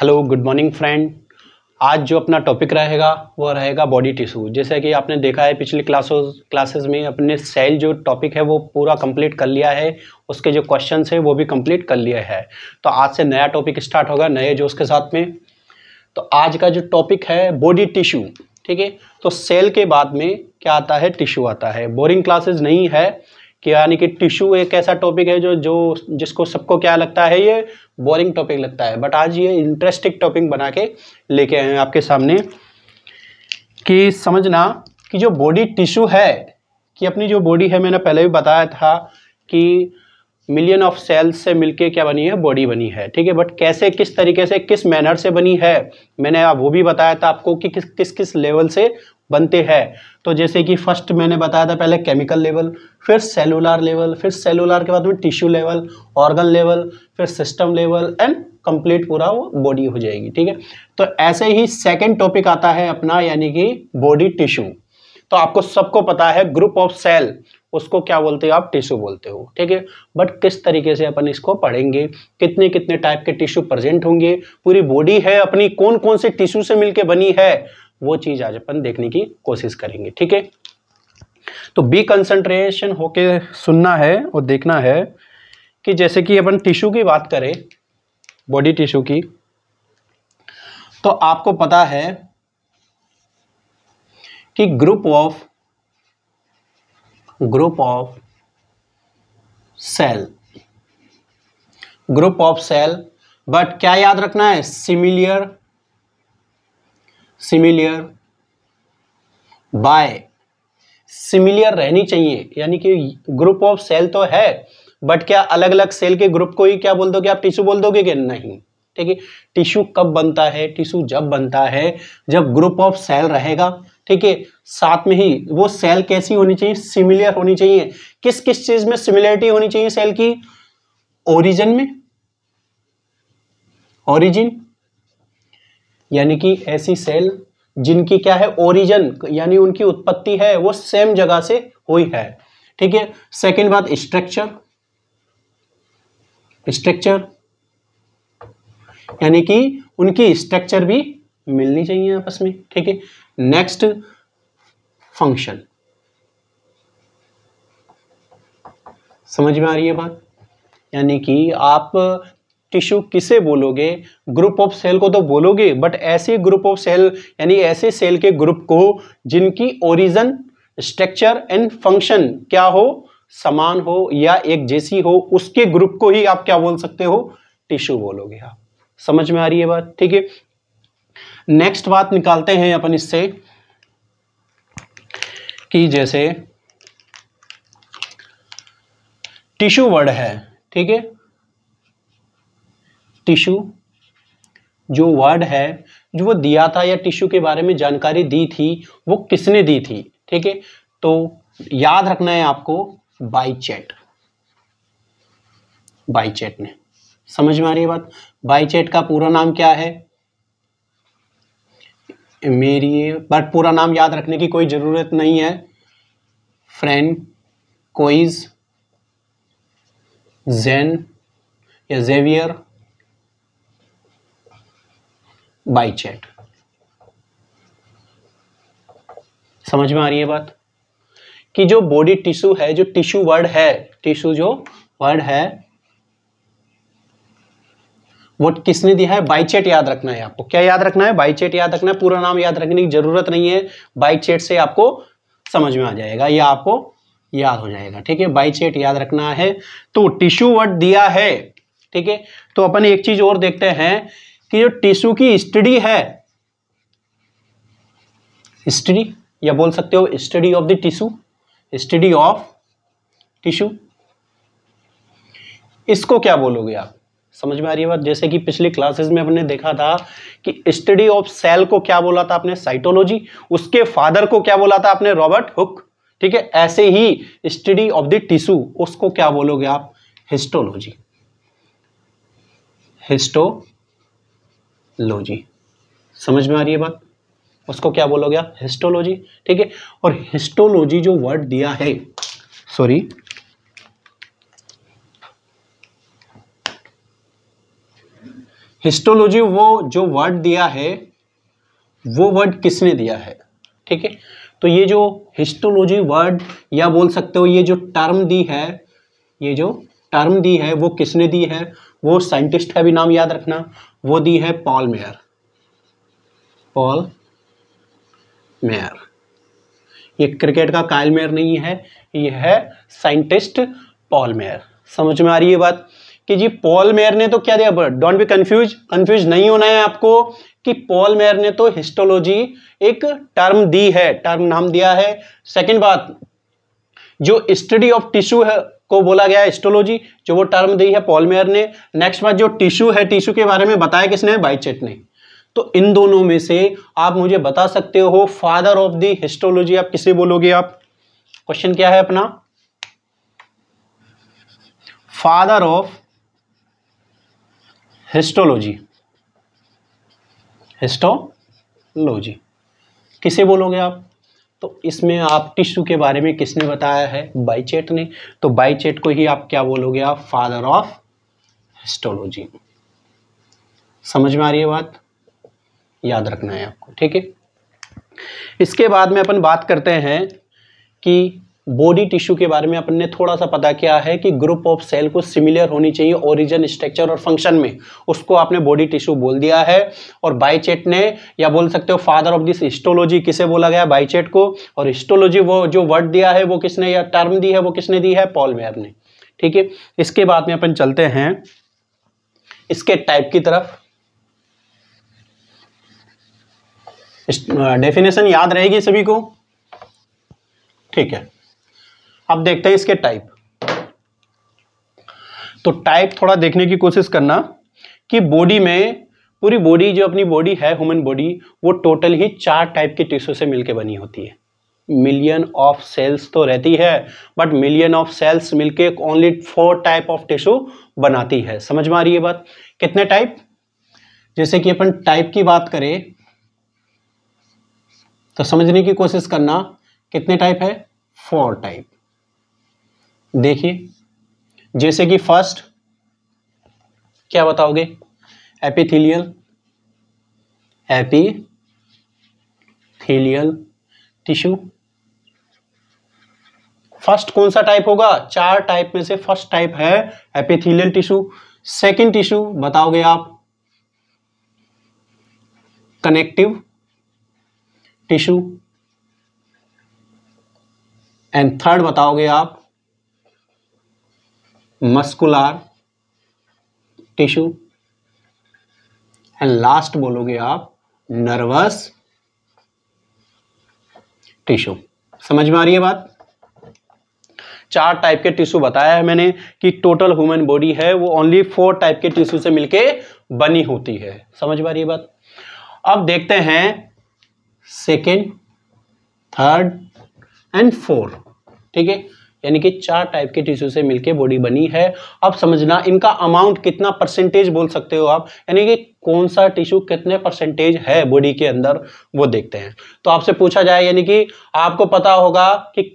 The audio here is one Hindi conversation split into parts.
हेलो गुड मॉर्निंग फ्रेंड आज जो अपना टॉपिक रहेगा वह रहेगा बॉडी टिश्यू जैसे कि आपने देखा है पिछली क्लासों क्लासेस में अपने सेल जो टॉपिक है वो पूरा कंप्लीट कर लिया है उसके जो क्वेश्चन है वो भी कंप्लीट कर लिए है तो आज से नया टॉपिक स्टार्ट होगा नए जोश के साथ में तो आज का जो टॉपिक है बॉडी टिश्यू ठीक है तो सेल के बाद में क्या आता है टिश्यू आता है बोरिंग क्लासेज नहीं है कि यानी कि टिश्यू एक ऐसा टॉपिक है जो जो जिसको सबको क्या लगता है ये बोरिंग टॉपिक लगता है बट आज ये इंटरेस्टिंग टॉपिक बना के लेके आए हैं आपके सामने कि समझना कि जो बॉडी टिश्यू है कि अपनी जो बॉडी है मैंने पहले भी बताया था कि मिलियन ऑफ सेल्स से मिलके क्या बनी है बॉडी बनी है ठीक है बट कैसे किस तरीके से किस मैनर से बनी है मैंने वो भी बताया था आपको कि किस किस किस लेवल से बनते हैं तो जैसे कि फर्स्ट मैंने बताया था पहले केमिकल लेवल फिर सेलुलर लेवल फिर सेलुलर के बाद में टिश्यू लेवल ऑर्गन लेवल फिर सिस्टम लेवल एंड कंप्लीट पूरा वो बॉडी हो जाएगी ठीक है तो ऐसे ही सेकेंड टॉपिक आता है अपना यानी कि बॉडी टिश्यू तो आपको सबको पता है ग्रुप ऑफ सेल उसको क्या बोलते हो आप टिश्यू बोलते हो ठीक है बट किस तरीके से अपन इसको पढ़ेंगे कितने कितने टाइप के टिश्यू प्रेजेंट होंगे पूरी बॉडी है अपनी कौन कौन से टिश्यू से मिलके बनी है वो चीज़ आज अपन देखने की कोशिश करेंगे ठीक है तो बी कंसंट्रेशन होके सुनना है और देखना है कि जैसे कि अपन टिश्यू की बात करें बॉडी टिश्यू की तो आपको पता है कि group of group of cell group of cell but क्या याद रखना है सिमिलियर सिमिलियर बाय सिमिलियर रहनी चाहिए यानी कि ग्रुप ऑफ सेल तो है बट क्या अलग अलग सेल के ग्रुप को ही क्या बोल दोगे आप टिश्यू बोल दोगे कि नहीं ठीक है टिश्यू कब बनता है टिश्यू जब बनता है जब ग्रुप ऑफ सेल रहेगा ठीक है साथ में ही वो सेल कैसी होनी चाहिए सिमिलियर होनी चाहिए किस किस चीज में सिमिलरिटी होनी चाहिए सेल की ओरिजिन में ओरिजिन यानी कि ऐसी सेल जिनकी क्या है ओरिजन यानी उनकी उत्पत्ति है वो सेम जगह से हुई है ठीक है सेकेंड बात स्ट्रक्चर स्ट्रक्चर यानी कि उनकी स्ट्रक्चर भी मिलनी चाहिए आपस में ठीक है नेक्स्ट फंक्शन समझ में आ रही है बात यानी कि आप टिश्यू किसे बोलोगे ग्रुप ऑफ सेल को तो बोलोगे बट ऐसे ग्रुप ऑफ सेल यानी ऐसे सेल के ग्रुप को जिनकी ओरिजन स्ट्रक्चर एंड फंक्शन क्या हो समान हो या एक जैसी हो उसके ग्रुप को ही आप क्या बोल सकते हो टिश्यू बोलोगे आप हाँ। समझ में आ रही है बात ठीक है नेक्स्ट बात निकालते हैं अपन इससे कि जैसे टिश्यू वर्ड है ठीक है टिश्यू जो वर्ड है जो वो दिया था या टिश्यू के बारे में जानकारी दी थी वो किसने दी थी ठीक है तो याद रखना है आपको बाई चैट बाई चैट ने समझ में आ रही है बात बाई चैट का पूरा नाम क्या है मेरी बट पूरा नाम याद रखने की कोई ज़रूरत नहीं है फ्रेंड कोइज जेन या जेवियर बाई चैट समझ में आ रही है बात कि जो बॉडी टिश्यू है जो टिश्यू वर्ड है टिश्यू जो वर्ड है वो किसने दिया है बाइचेट याद रखना है आपको क्या याद रखना है बाइचेट याद रखना है पूरा नाम याद रखने की जरूरत नहीं है बाइचेट से आपको समझ में आ जाएगा या आपको याद हो जाएगा ठीक है बाइचेट याद रखना है तो टिश्यू वर्ड दिया है ठीक है तो अपन एक चीज और देखते हैं कि जो टिश्यू की स्टडी है स्टडी या बोल सकते हो study of the tissue study of tissue इसको क्या बोलोगे आप समझ में आ रही है बात जैसे कि पिछली क्लासेस में हमने देखा था कि स्टडी ऑफ सेल को क्या बोला था आपने साइटोलॉजी उसके फादर को क्या बोला था आपने रॉबर्ट हुक ठीक है ऐसे ही स्टडी ऑफ द टिश्यू उसको क्या बोलोगे आप हिस्टोलॉजी हिस्टो लोजी समझ में आ रही है बात उसको क्या बोलोगे आप हिस्टोलॉजी ठीक है और हिस्टोलॉजी जो वर्ड दिया है सॉरी हिस्टोलॉजी वो जो वर्ड दिया है वो वर्ड किसने दिया है ठीक है तो ये जो हिस्टोलॉजी वर्ड या बोल सकते हो ये जो टर्म दी है ये जो टर्म दी है वो किसने दी है वो साइंटिस्ट का भी नाम याद रखना वो दी है पॉल मेयर पॉल मेयर ये क्रिकेट का कायल मेयर नहीं है ये है साइंटिस्ट पॉल मेयर समझ में आ रही है बात कि जी पॉल मेयर ने तो क्या दिया डोंट बी कंफ्यूज कंफ्यूज नहीं होना है आपको कि पॉल मेयर ने तो हिस्टोलॉजी एक टर्म दी है टर्म नाम दिया है सेकंड बात जो स्टडी ऑफ टिश्यू है को बोला गया एस्ट्रोलॉजी जो वो टर्म दी है पॉलमेयर ने नेक्स्ट बात जो टिश्यू है टिश्यू के बारे में बताया किसने बाइचेट ने तो इन दोनों में से आप मुझे बता सकते हो फादर ऑफ दी हिस्ट्रोलॉजी आप किसे बोलोगे आप क्वेश्चन क्या है अपना फादर ऑफ हिस्टोलॉजी हिस्टोलॉजी किसे बोलोगे आप तो इसमें आप टिश्यू के बारे में किसने बताया है बाईचेट ने तो बाईचेट को ही आप क्या बोलोगे आप फादर ऑफ हिस्टोलॉजी समझ में आ रही है बात याद रखना है आपको ठीक है इसके बाद में अपन बात करते हैं कि बॉडी टिश्यू के बारे में अपन ने थोड़ा सा पता किया है कि ग्रुप ऑफ सेल को सिमिलर होनी चाहिए ओरिजिन स्ट्रक्चर और फंक्शन में उसको आपने बॉडी टिश्यू बोल दिया है और बाइचेट ने या बोल सकते हो फादर ऑफ दिस हिस्टोलॉजी किसे बोला गया बाइचेट को और हिस्टोलॉजी वो जो वर्ड दिया है वो किसने या टर्म दी है वो किसने दी है पॉल मेयर ने ठीक है इसके बाद में अपन चलते हैं इसके टाइप की तरफ डेफिनेशन याद रहेगी सभी को ठीक है अब देखते हैं इसके टाइप तो टाइप थोड़ा देखने की कोशिश करना कि बॉडी में पूरी बॉडी जो अपनी बॉडी है ह्यूमन बॉडी वो टोटल ही चार टाइप के टिश्यू से मिलकर बनी होती है मिलियन ऑफ सेल्स तो रहती है बट मिलियन ऑफ सेल्स मिलके only four type of tissue बनाती है समझ में आ रही है बात कितने टाइप जैसे कि अपन टाइप की बात करें तो समझने की कोशिश करना कितने टाइप है फोर टाइप देखिए जैसे कि फर्स्ट क्या बताओगे एपिथेलियल एपिथेलियल टिश्यू फर्स्ट कौन सा टाइप होगा चार टाइप में से फर्स्ट टाइप है एपिथेलियल टिश्यू सेकंड टिश्यू बताओगे आप कनेक्टिव टिश्यू एंड थर्ड बताओगे आप मस्कुलर टिश्यू एंड लास्ट बोलोगे आप नर्वस टिश्यू समझ में आ रही है बात चार टाइप के टिश्यू बताया है मैंने कि टोटल ह्यूमन बॉडी है वो ओनली फोर टाइप के टिश्यू से मिलके बनी होती है समझ में आ रही है बात अब देखते हैं सेकेंड थर्ड एंड फोर ठीक है यानी कि चार टाइप के टिश्यू से मिलके बॉडी बनी है अब समझना इनका अमाउंट कितना परसेंटेज बोल सकते हो आप यानी कि कौन सा टिश्यू कितने परसेंटेज है बॉडी के अंदर वो देखते हैं तो आपसे पूछा जाए यानी कि आपको पता होगा कि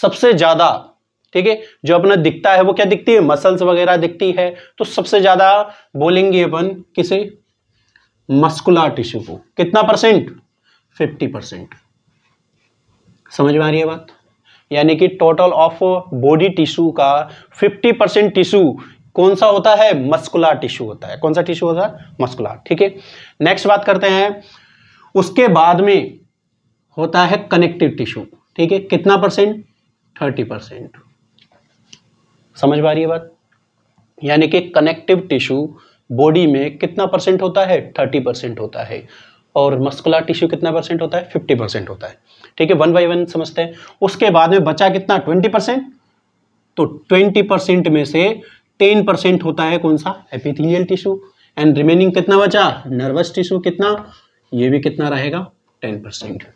सबसे ज़्यादा ठीक है जो अपना दिखता है वो क्या दिखती है मसल्स वगैरह दिखती है तो सबसे ज़्यादा बोलेंगे अपन किसे मस्कुलर टिश्यू को कितना परसेंट फिफ्टी परसेंट समझ में आ रही है बात यानी कि टोटल ऑफ बॉडी टिश्यू का 50 परसेंट टिश्यू कौन सा होता है मस्कुलर टिश्यू होता है कौन सा टिश्यू होता है मस्कुलर ठीक है नेक्स्ट बात करते हैं उसके बाद में होता है कनेक्टिव टिश्यू ठीक है कितना परसेंट थर्टी परसेंट समझ पा रही है बात यानी कि कनेक्टिव टिश्यू बॉडी में कितना परसेंट होता है थर्टी परसेंट होता है और मस्कुलर टिश्यू कितना परसेंट होता है फिफ्टी परसेंट होता है ठीक है वन बाई वन समझते हैं उसके बाद में बचा कितना ट्वेंटी परसेंट तो ट्वेंटी परसेंट में से टेन परसेंट होता है कौन सा एपिथिलियल टिश्यू एंड रिमेनिंग कितना बचा नर्वस टिश्यू कितना ये भी कितना रहेगा टेन परसेंट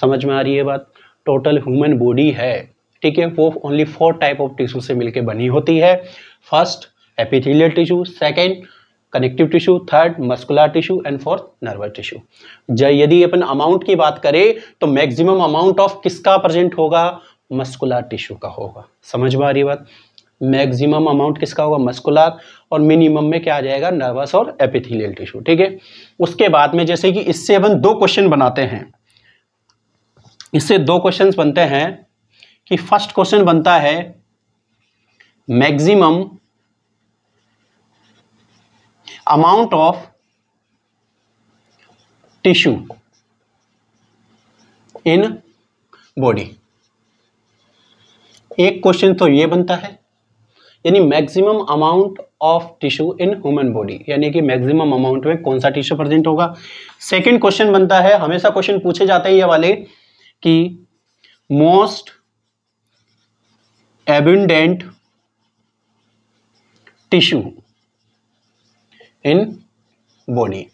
समझ में आ रही है बात टोटल ह्यूमन बॉडी है ठीक है वो only four type of tissue से मिलकर बनी होती है first epithelial tissue second connective tissue third muscular tissue and fourth nervous tissue यदि अपन अमाउंट की बात करें तो मैक्सिमम अमाउंट ऑफ किसका प्रेजेंट होगा मस्कुलर टिश्यू का होगा समझ में आ रही बात मैक्सिमम अमाउंट किसका होगा मस्कुलर और मिनिमम में क्या आ जाएगा नर्वस और एपिथिलियल टिश्यू ठीक है उसके बाद में जैसे कि इससे अपन दो क्वेश्चन बनाते हैं इससे दो क्वेश्चंस बनते हैं कि फर्स्ट क्वेश्चन बनता है maximum amount of tissue in body एक क्वेश्चन तो ये बनता है यानी maximum amount of tissue in human body यानी कि मैक्सिमम अमाउंट में कौन सा टिश्यू प्रेजेंट होगा सेकंड क्वेश्चन बनता है हमेशा क्वेश्चन पूछे जाते हैं ये वाले कि most abundant tissue in body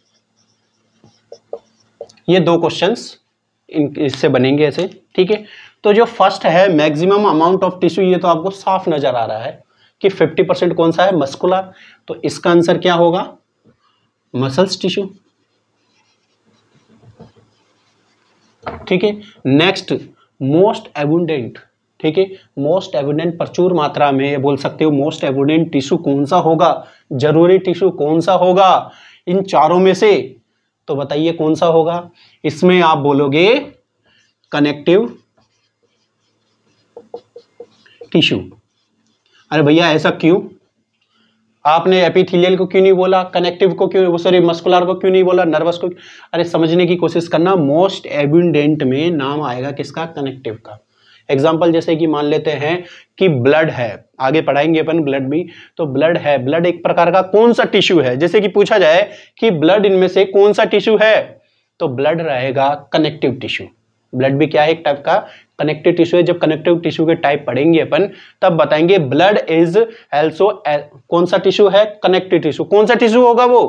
ये दो क्वेश्चंस इससे बनेंगे ऐसे ठीक है तो जो फर्स्ट है मैक्सिमम अमाउंट ऑफ टिश्यू ये तो आपको साफ नजर आ रहा है कि 50 परसेंट कौन सा है मस्कुलर तो इसका आंसर क्या होगा मसल्स टिश्यू ठीक है नेक्स्ट मोस्ट एबुंडेंट ठीक है मोस्ट एबुंडेंट प्रचुर मात्रा में बोल सकते हो मोस्ट एबुंडेंट टिश्यू कौन सा होगा जरूरी टिश्यू कौन सा होगा इन चारों में से तो बताइए कौन सा होगा इसमें आप बोलोगे कनेक्टिव टिश्यू अरे भैया ऐसा क्यों आपने एपिथेलियल को क्यों नहीं बोला कनेक्टिव को क्यों सॉरी मस्कुलर को क्यों नहीं बोला नर्वस को अरे समझने की कोशिश करना मोस्ट एबेंट में नाम आएगा किसका कनेक्टिव का एग्जाम्पल जैसे कि मान लेते हैं कि ब्लड है आगे पढ़ाएंगे अपन ब्लड भी तो ब्लड है ब्लड एक प्रकार का कौन सा टिश्यू है जैसे कि पूछा जाए कि ब्लड इनमें से कौन सा टिश्यू है तो ब्लड रहेगा कनेक्टिव टिश्यू ब्लड भी क्या है एक टाइप का कनेक्टिव टिश्यू है जब कनेक्टिव टिश्यू के टाइप पढ़ेंगे अपन तब बताएंगे ब्लड इज एल्सो कौन सा टिश्यू है कनेक्टिव टिश्यू कौन सा टिश्यू होगा वो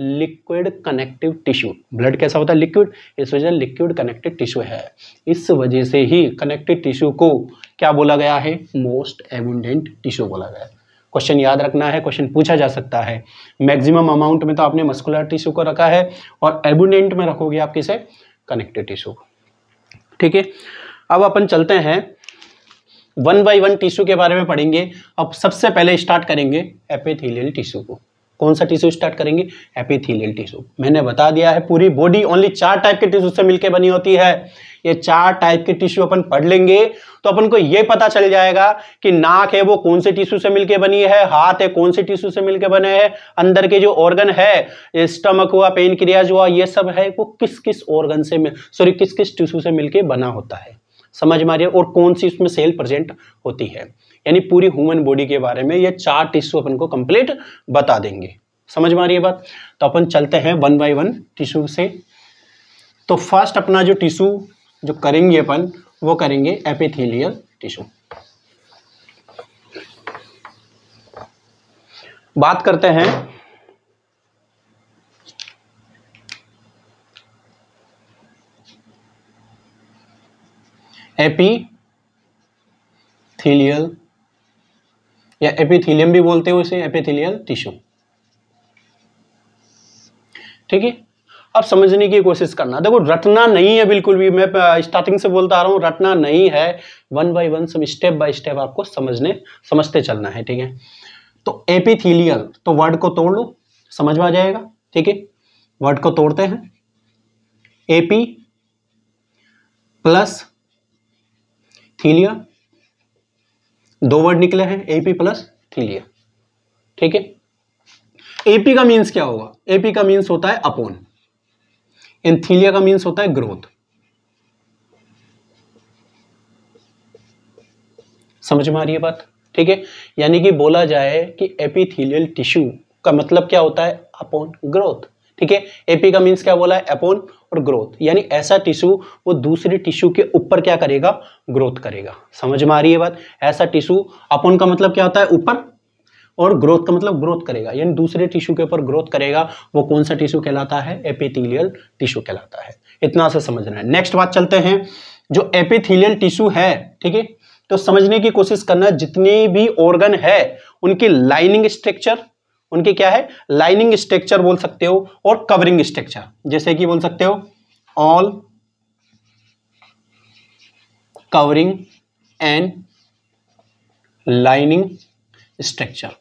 लिक्विड कनेक्टिव टिश्यू ब्लड कैसा होता है लिक्विड इस वजह लिक्विड कनेक्टिव टिश्यू है इस वजह से ही कनेक्टिव टिश्यू को क्या बोला गया है मोस्ट एबुंडेंट टिश्यू बोला गया है क्वेश्चन याद रखना है क्वेश्चन पूछा जा सकता है मैक्सिमम अमाउंट में तो आपने मस्कुलर टिश्यू को रखा है और एबुंडेंट में रखोगे आप किसे कनेक्टिव टिश्यू को ठीक है अब अपन चलते हैं वन बाई वन टिश्यू के बारे में पढ़ेंगे अब सबसे पहले स्टार्ट करेंगे एपेथिलियल टिश्यू को कौन सा टिश्यू स्टार्ट करेंगे एपिथेलियल टिश्यू मैंने बता दिया है पूरी बॉडी ओनली चार टाइप के टिश्यू से मिलकर बनी होती है ये चार टाइप के टिश्यू अपन पढ़ लेंगे तो अपन को ये पता चल जाएगा कि नाक है वो कौन से टिश्यू से मिलकर बनी है हाथ है कौन से टिश्यू से मिलकर बने हैं अंदर के जो ऑर्गन है स्टमक हुआ पेन क्रियाज हुआ ये सब है वो किस किस ऑर्गन से सॉरी किस किस टिश्यू से मिलकर बना होता है समझ में आ रही है और कौन सी उसमें सेल प्रेजेंट होती है यानी पूरी ह्यूमन बॉडी के बारे में ये चार टिश्यू अपन को कंप्लीट बता देंगे समझ में आ रही है बात तो अपन चलते हैं वन बाई वन टिश्यू से तो फर्स्ट अपना जो टिश्यू जो करेंगे अपन वो करेंगे एपिथीलियल टिश्यू बात करते हैं एपी थीलियल या एपिथिलियम भी बोलते हो इसे एपिथिलियल टिश्यू ठीक है अब समझने की कोशिश करना देखो रटना नहीं है बिल्कुल भी मैं स्टार्टिंग से बोलता आ रहा हूँ रटना नहीं है one by one some step by step आपको समझने समझते चलना है ठीक है तो एपिथिलियल तो वर्ड को तोड़ लो समझ में आ जाएगा ठीक है वर्ड को तोड़ते हैं एपी प्लस थीलिया दो वर्ड निकले हैं एपी प्लस थीलिया ठीक है एपी का मीन्स क्या होगा एपी का मीन्स होता है अपोन एंथीलिया का मीन्स होता है ग्रोथ समझ में आ रही है बात ठीक है यानी कि बोला जाए कि एपिथीलियल टिश्यू का मतलब क्या होता है अपोन ग्रोथ ठीक है एपी का मीन्स क्या बोला है अपोन और ग्रोथ यानी ऐसा टिश्यू वो दूसरे टिश्यू के ऊपर क्या करेगा ग्रोथ करेगा समझ में आ रही है बात ऐसा टिश्यू अपन का मतलब क्या होता है ऊपर और ग्रोथ का मतलब ग्रोथ करेगा यानी दूसरे टिश्यू के ऊपर ग्रोथ करेगा वो कौन सा टिश्यू कहलाता है एपिथीलियल टिश्यू कहलाता है इतना से समझना है नेक्स्ट बात चलते हैं जो एपिथीलियल टिश्यू है ठीक है तो समझने की कोशिश करना जितने भी ऑर्गन है उनकी लाइनिंग स्ट्रक्चर उनके क्या है लाइनिंग स्ट्रक्चर बोल सकते हो और कवरिंग स्ट्रक्चर जैसे कि बोल सकते हो all covering and lining structure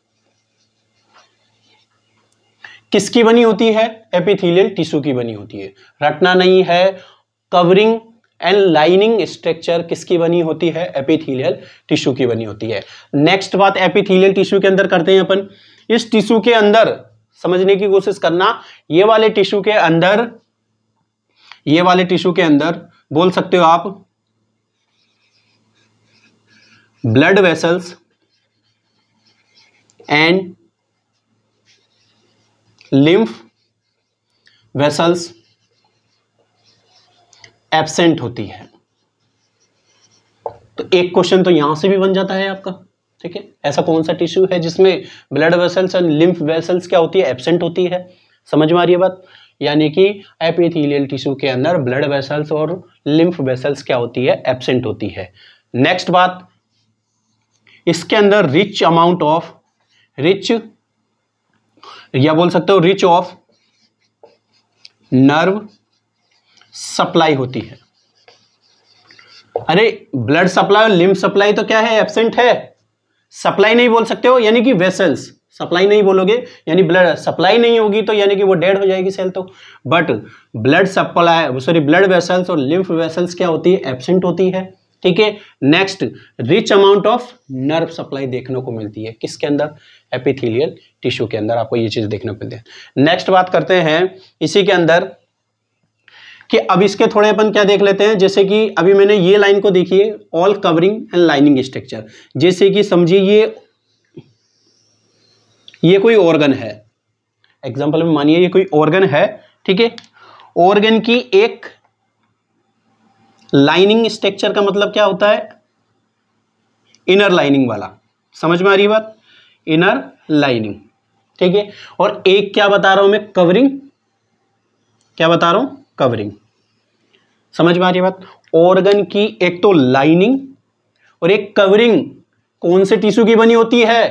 किसकी बनी होती है एपिथेलियल टिश्यू की बनी होती है रटना नहीं है कवरिंग एंड लाइनिंग स्ट्रक्चर किसकी बनी होती है एपिथेलियल टिश्यू की बनी होती है नेक्स्ट बात एपिथेलियल टिश्यू के अंदर करते हैं अपन इस टिश्यू के अंदर समझने की कोशिश करना ये वाले टिश्यू के अंदर ये वाले टिश्यू के अंदर बोल सकते हो आप blood vessels and lymph vessels absent होती है तो एक क्वेश्चन तो यहां से भी बन जाता है आपका ठीक है ऐसा कौन सा टिश्यू है जिसमें blood vessels and lymph vessels क्या होती है एबसेंट होती है समझ में आ रही है बात यानी कि एपिथीलियल टिश्यू के अंदर ब्लड वेसल्स और लिम्फ वेसल्स क्या होती है एबसेंट होती है नेक्स्ट बात इसके अंदर रिच अमाउंट ऑफ रिच या बोल सकते हो रिच ऑफ नर्व सप्लाई होती है अरे ब्लड सप्लाई और लिम्फ सप्लाई तो क्या है एबसेंट है सप्लाई नहीं बोल सकते हो यानी कि वेसल्स सप्लाई नहीं बोलोगे यानी ब्लड सप्लाई नहीं होगी तो यानी कि वो डेड हो जाएगी सेल तो but blood supply sorry blood vessels और लिम्फ वेसल्स क्या होती है एबसेंट होती है ठीक है next rich amount of nerve supply देखने को मिलती है किसके अंदर एपिथेलियल टिश्यू के अंदर आपको ये चीज देखने को मिलती है नेक्स्ट बात करते हैं इसी के अंदर कि अब इसके थोड़े अपन क्या देख लेते हैं जैसे कि अभी मैंने ये लाइन को देखिए all covering and lining structure जैसे कि समझिए ये ये कोई ऑर्गन है एग्जाम्पल में मानिए ये कोई ऑर्गन है ठीक है ऑर्गन की एक लाइनिंग स्ट्रक्चर का मतलब क्या होता है इनर लाइनिंग वाला समझ में आ रही बात इनर लाइनिंग ठीक है और एक क्या बता रहा हूं मैं कवरिंग क्या बता रहा हूं कवरिंग समझ में आ रही बात ऑर्गन की एक तो लाइनिंग और एक कवरिंग कौन से टिश्यू की बनी होती है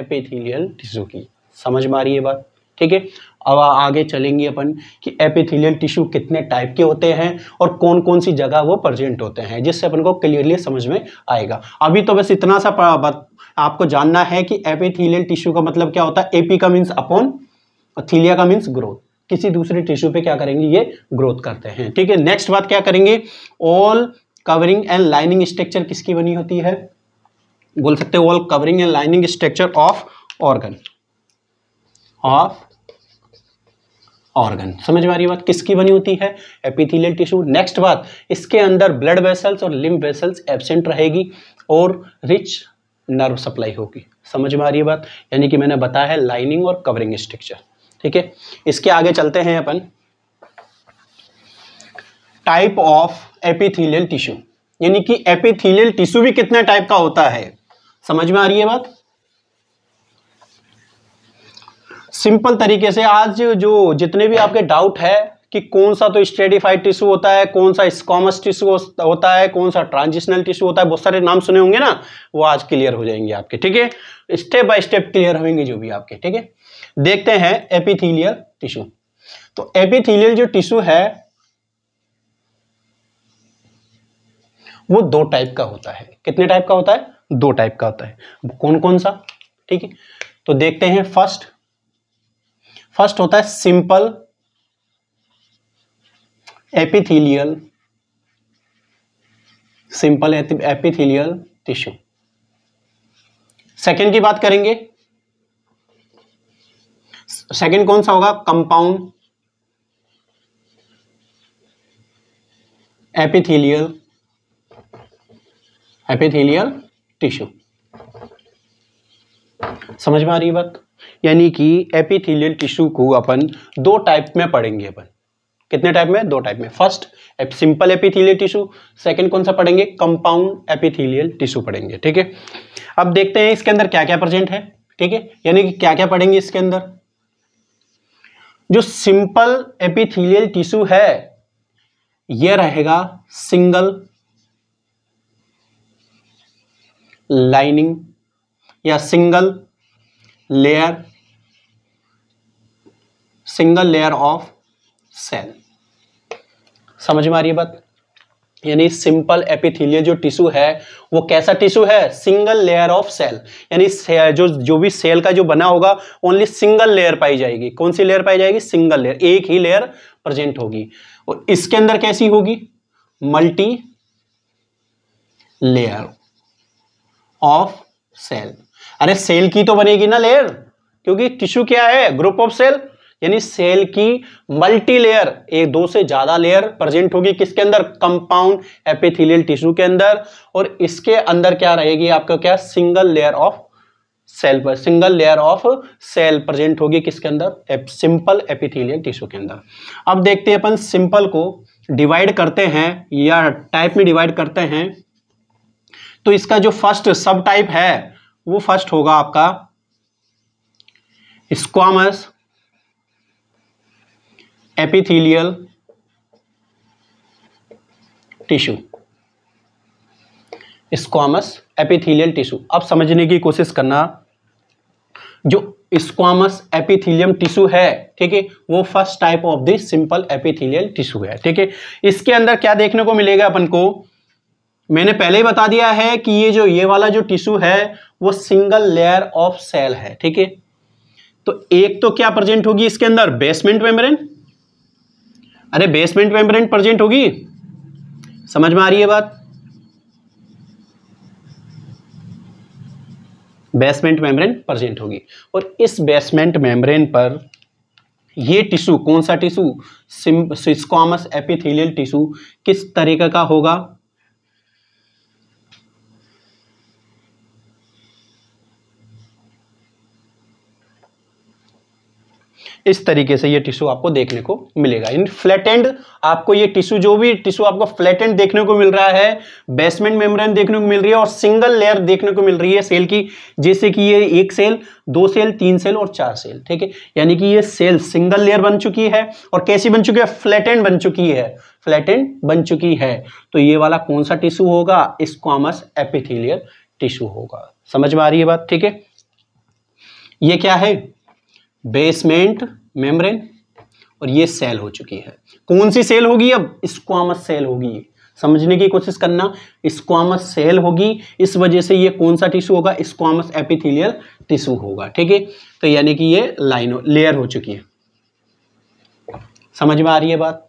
एपिथेलियल टिश्यू की समझ में आ रही है बात ठीक है अब आगे चलेंगे अपन कि एपिथेलियल टिश्यू कितने टाइप के होते हैं और कौन कौन सी जगह वो प्रेजेंट होते हैं जिससे अपन को क्लियरली समझ में आएगा अभी तो बस इतना सा आपको जानना है कि एपिथेलियल टिश्यू का मतलब क्या होता है एपी का मीन्स अपॉन और थीलिया का मीन्स ग्रोथ किसी दूसरे टिश्यू पे क्या करेंगे ये ग्रोथ करते हैं ठीक है नेक्स्ट बात क्या करेंगे all covering and lining structure किसकी बनी होती है बोल सकते हो all covering and lining structure of organ of organ समझ में आ रही बात किसकी बनी होती है एपिथिलियल टिश्यू नेक्स्ट बात इसके अंदर ब्लड वेसल्स और लिम वेसल्स एबसेंट रहेगी और रिच नर्व सप्लाई होगी समझ में आ रही है बात यानी कि मैंने बताया है लाइनिंग और कवरिंग स्ट्रक्चर ठीक है इसके आगे चलते हैं अपन टाइप ऑफ एपिथेलियल टिश्यू यानी कि एपिथेलियल टिश्यू भी कितने टाइप का होता है समझ में आ रही है बात सिंपल तरीके से आज जो जितने भी आपके डाउट है कि कौन सा तो स्ट्रेटिफाइड टिश्यू होता है कौन सा स्कॉमस टिश्यू होता है कौन सा ट्रांजिशनल टिश्यू होता है बहुत सारे नाम सुने होंगे ना वो आज क्लियर हो जाएंगे आपके ठीक है स्टेप बाय स्टेप क्लियर होंगे जो भी आपके ठीक है देखते हैं एपिथीलियल टिश्यू तो एपिथीलियल जो टिश्यू है वो दो टाइप का होता है कितने टाइप का होता है दो टाइप का होता है कौन कौन सा ठीक है तो देखते हैं फर्स्ट फर्स्ट होता है simple epithelial simple epithelial tissue second की बात करेंगे सेकंड कौन सा होगा कंपाउंड एपिथेलियल एपिथेलियल टिश्यू समझ में आ रही बात यानी कि एपिथेलियल टिश्यू को अपन दो टाइप में पढ़ेंगे अपन कितने टाइप में दो टाइप में first simple epithelial tissue second कौन सा पढ़ेंगे कंपाउंड एपिथेलियल टिश्यू पढ़ेंगे ठीक है अब देखते हैं इसके अंदर क्या क्या प्रेजेंट है ठीक है यानी कि क्या क्या पढ़ेंगे इसके अंदर जो सिंपल एपिथेलियल टिश्यू है यह रहेगा सिंगल लाइनिंग या single layer single layer of cell समझ में आ रही है बात यानी सिंपल एपिथेलियल जो टिश्यू है वो कैसा टिश्यू है सिंगल लेयर ऑफ सेल यानी जो जो भी सेल का जो बना होगा ओनली सिंगल लेयर पाई जाएगी कौन सी लेयर पाई जाएगी सिंगल लेयर एक ही लेयर प्रेजेंट होगी और इसके अंदर कैसी होगी मल्टी लेयर ऑफ सेल अरे सेल की तो बनेगी ना लेयर क्योंकि टिश्यू क्या है ग्रुप ऑफ सेल यानी सेल की मल्टी लेयर एक दो से ज्यादा लेयर प्रेजेंट होगी किसके अंदर कंपाउंड एपिथेलियल टिश्यू के अंदर और इसके अंदर क्या रहेगी आपका क्या सिंगल लेयर ऑफ सेल पर single layer of cell present होगी किसके अंदर सिंपल एपिथेलियल टिश्यू के अंदर अब देखते हैं अपन सिंपल को डिवाइड करते हैं या टाइप में डिवाइड करते हैं तो इसका जो फर्स्ट सब टाइप है वो फर्स्ट होगा आपका squamous epithelial tissue squamous epithelial tissue अब समझने की कोशिश करना जो स्क्वामस एपिथेलियम टिश्यू है ठीक है वो first type of this simple epithelial tissue है ठीक है इसके अंदर क्या देखने को मिलेगा अपन को मैंने पहले ही बता दिया है कि ये जो ये वाला जो टिश्यू है वो सिंगल लेयर ऑफ सेल है ठीक है तो एक तो क्या प्रेजेंट होगी इसके अंदर बेसमेंट मेम्ब्रेन अरे बेसमेंट मेम्ब्रेन प्रेजेंट होगी समझ में आ रही है बात बेसमेंट मेम्ब्रेन प्रेजेंट होगी और इस बेसमेंट मेम्ब्रेन पर ये टिश्यू कौन सा टिश्यू सिस्कॉमस एपिथेलियल टिश्यू किस तरीके का होगा इस तरीके से ये टिश्यू आपको देखने को मिलेगा इन फ्लैटेंड आपको ये टिश्यू जो भी टिश्यू आपको फ्लैटेंड देखने को मिल रहा है बेसमेंट मेम्ब्रेन देखने को मिल रही है और सिंगल लेयर देखने को मिल रही है सेल की जैसे कि ये एक सेल दो सेल तीन सेल और चार सेल ठीक है यानी कि ये सेल सिंगल लेयर बन चुकी है और कैसी बन चुकी है फ्लैटेंड बन चुकी है फ्लैटेंड बन चुकी है तो ये वाला कौन सा टिश्यू होगा स्क्वामस एपिथीलियर टिश्यू होगा समझ में आ रही है बात ठीक है ये क्या है बेसमेंट मेम्ब्रेन और ये सेल हो चुकी है कौन सी सेल होगी अब स्क्वामस सेल होगी समझने की कोशिश करना स्क्वामस सेल होगी इस वजह से ये कौन सा टिश्यू होगा स्क्वामस एपिथेलियल टिश्यू होगा ठीक है तो यानी कि ये लाइन लेयर हो चुकी है समझ में आ रही है बात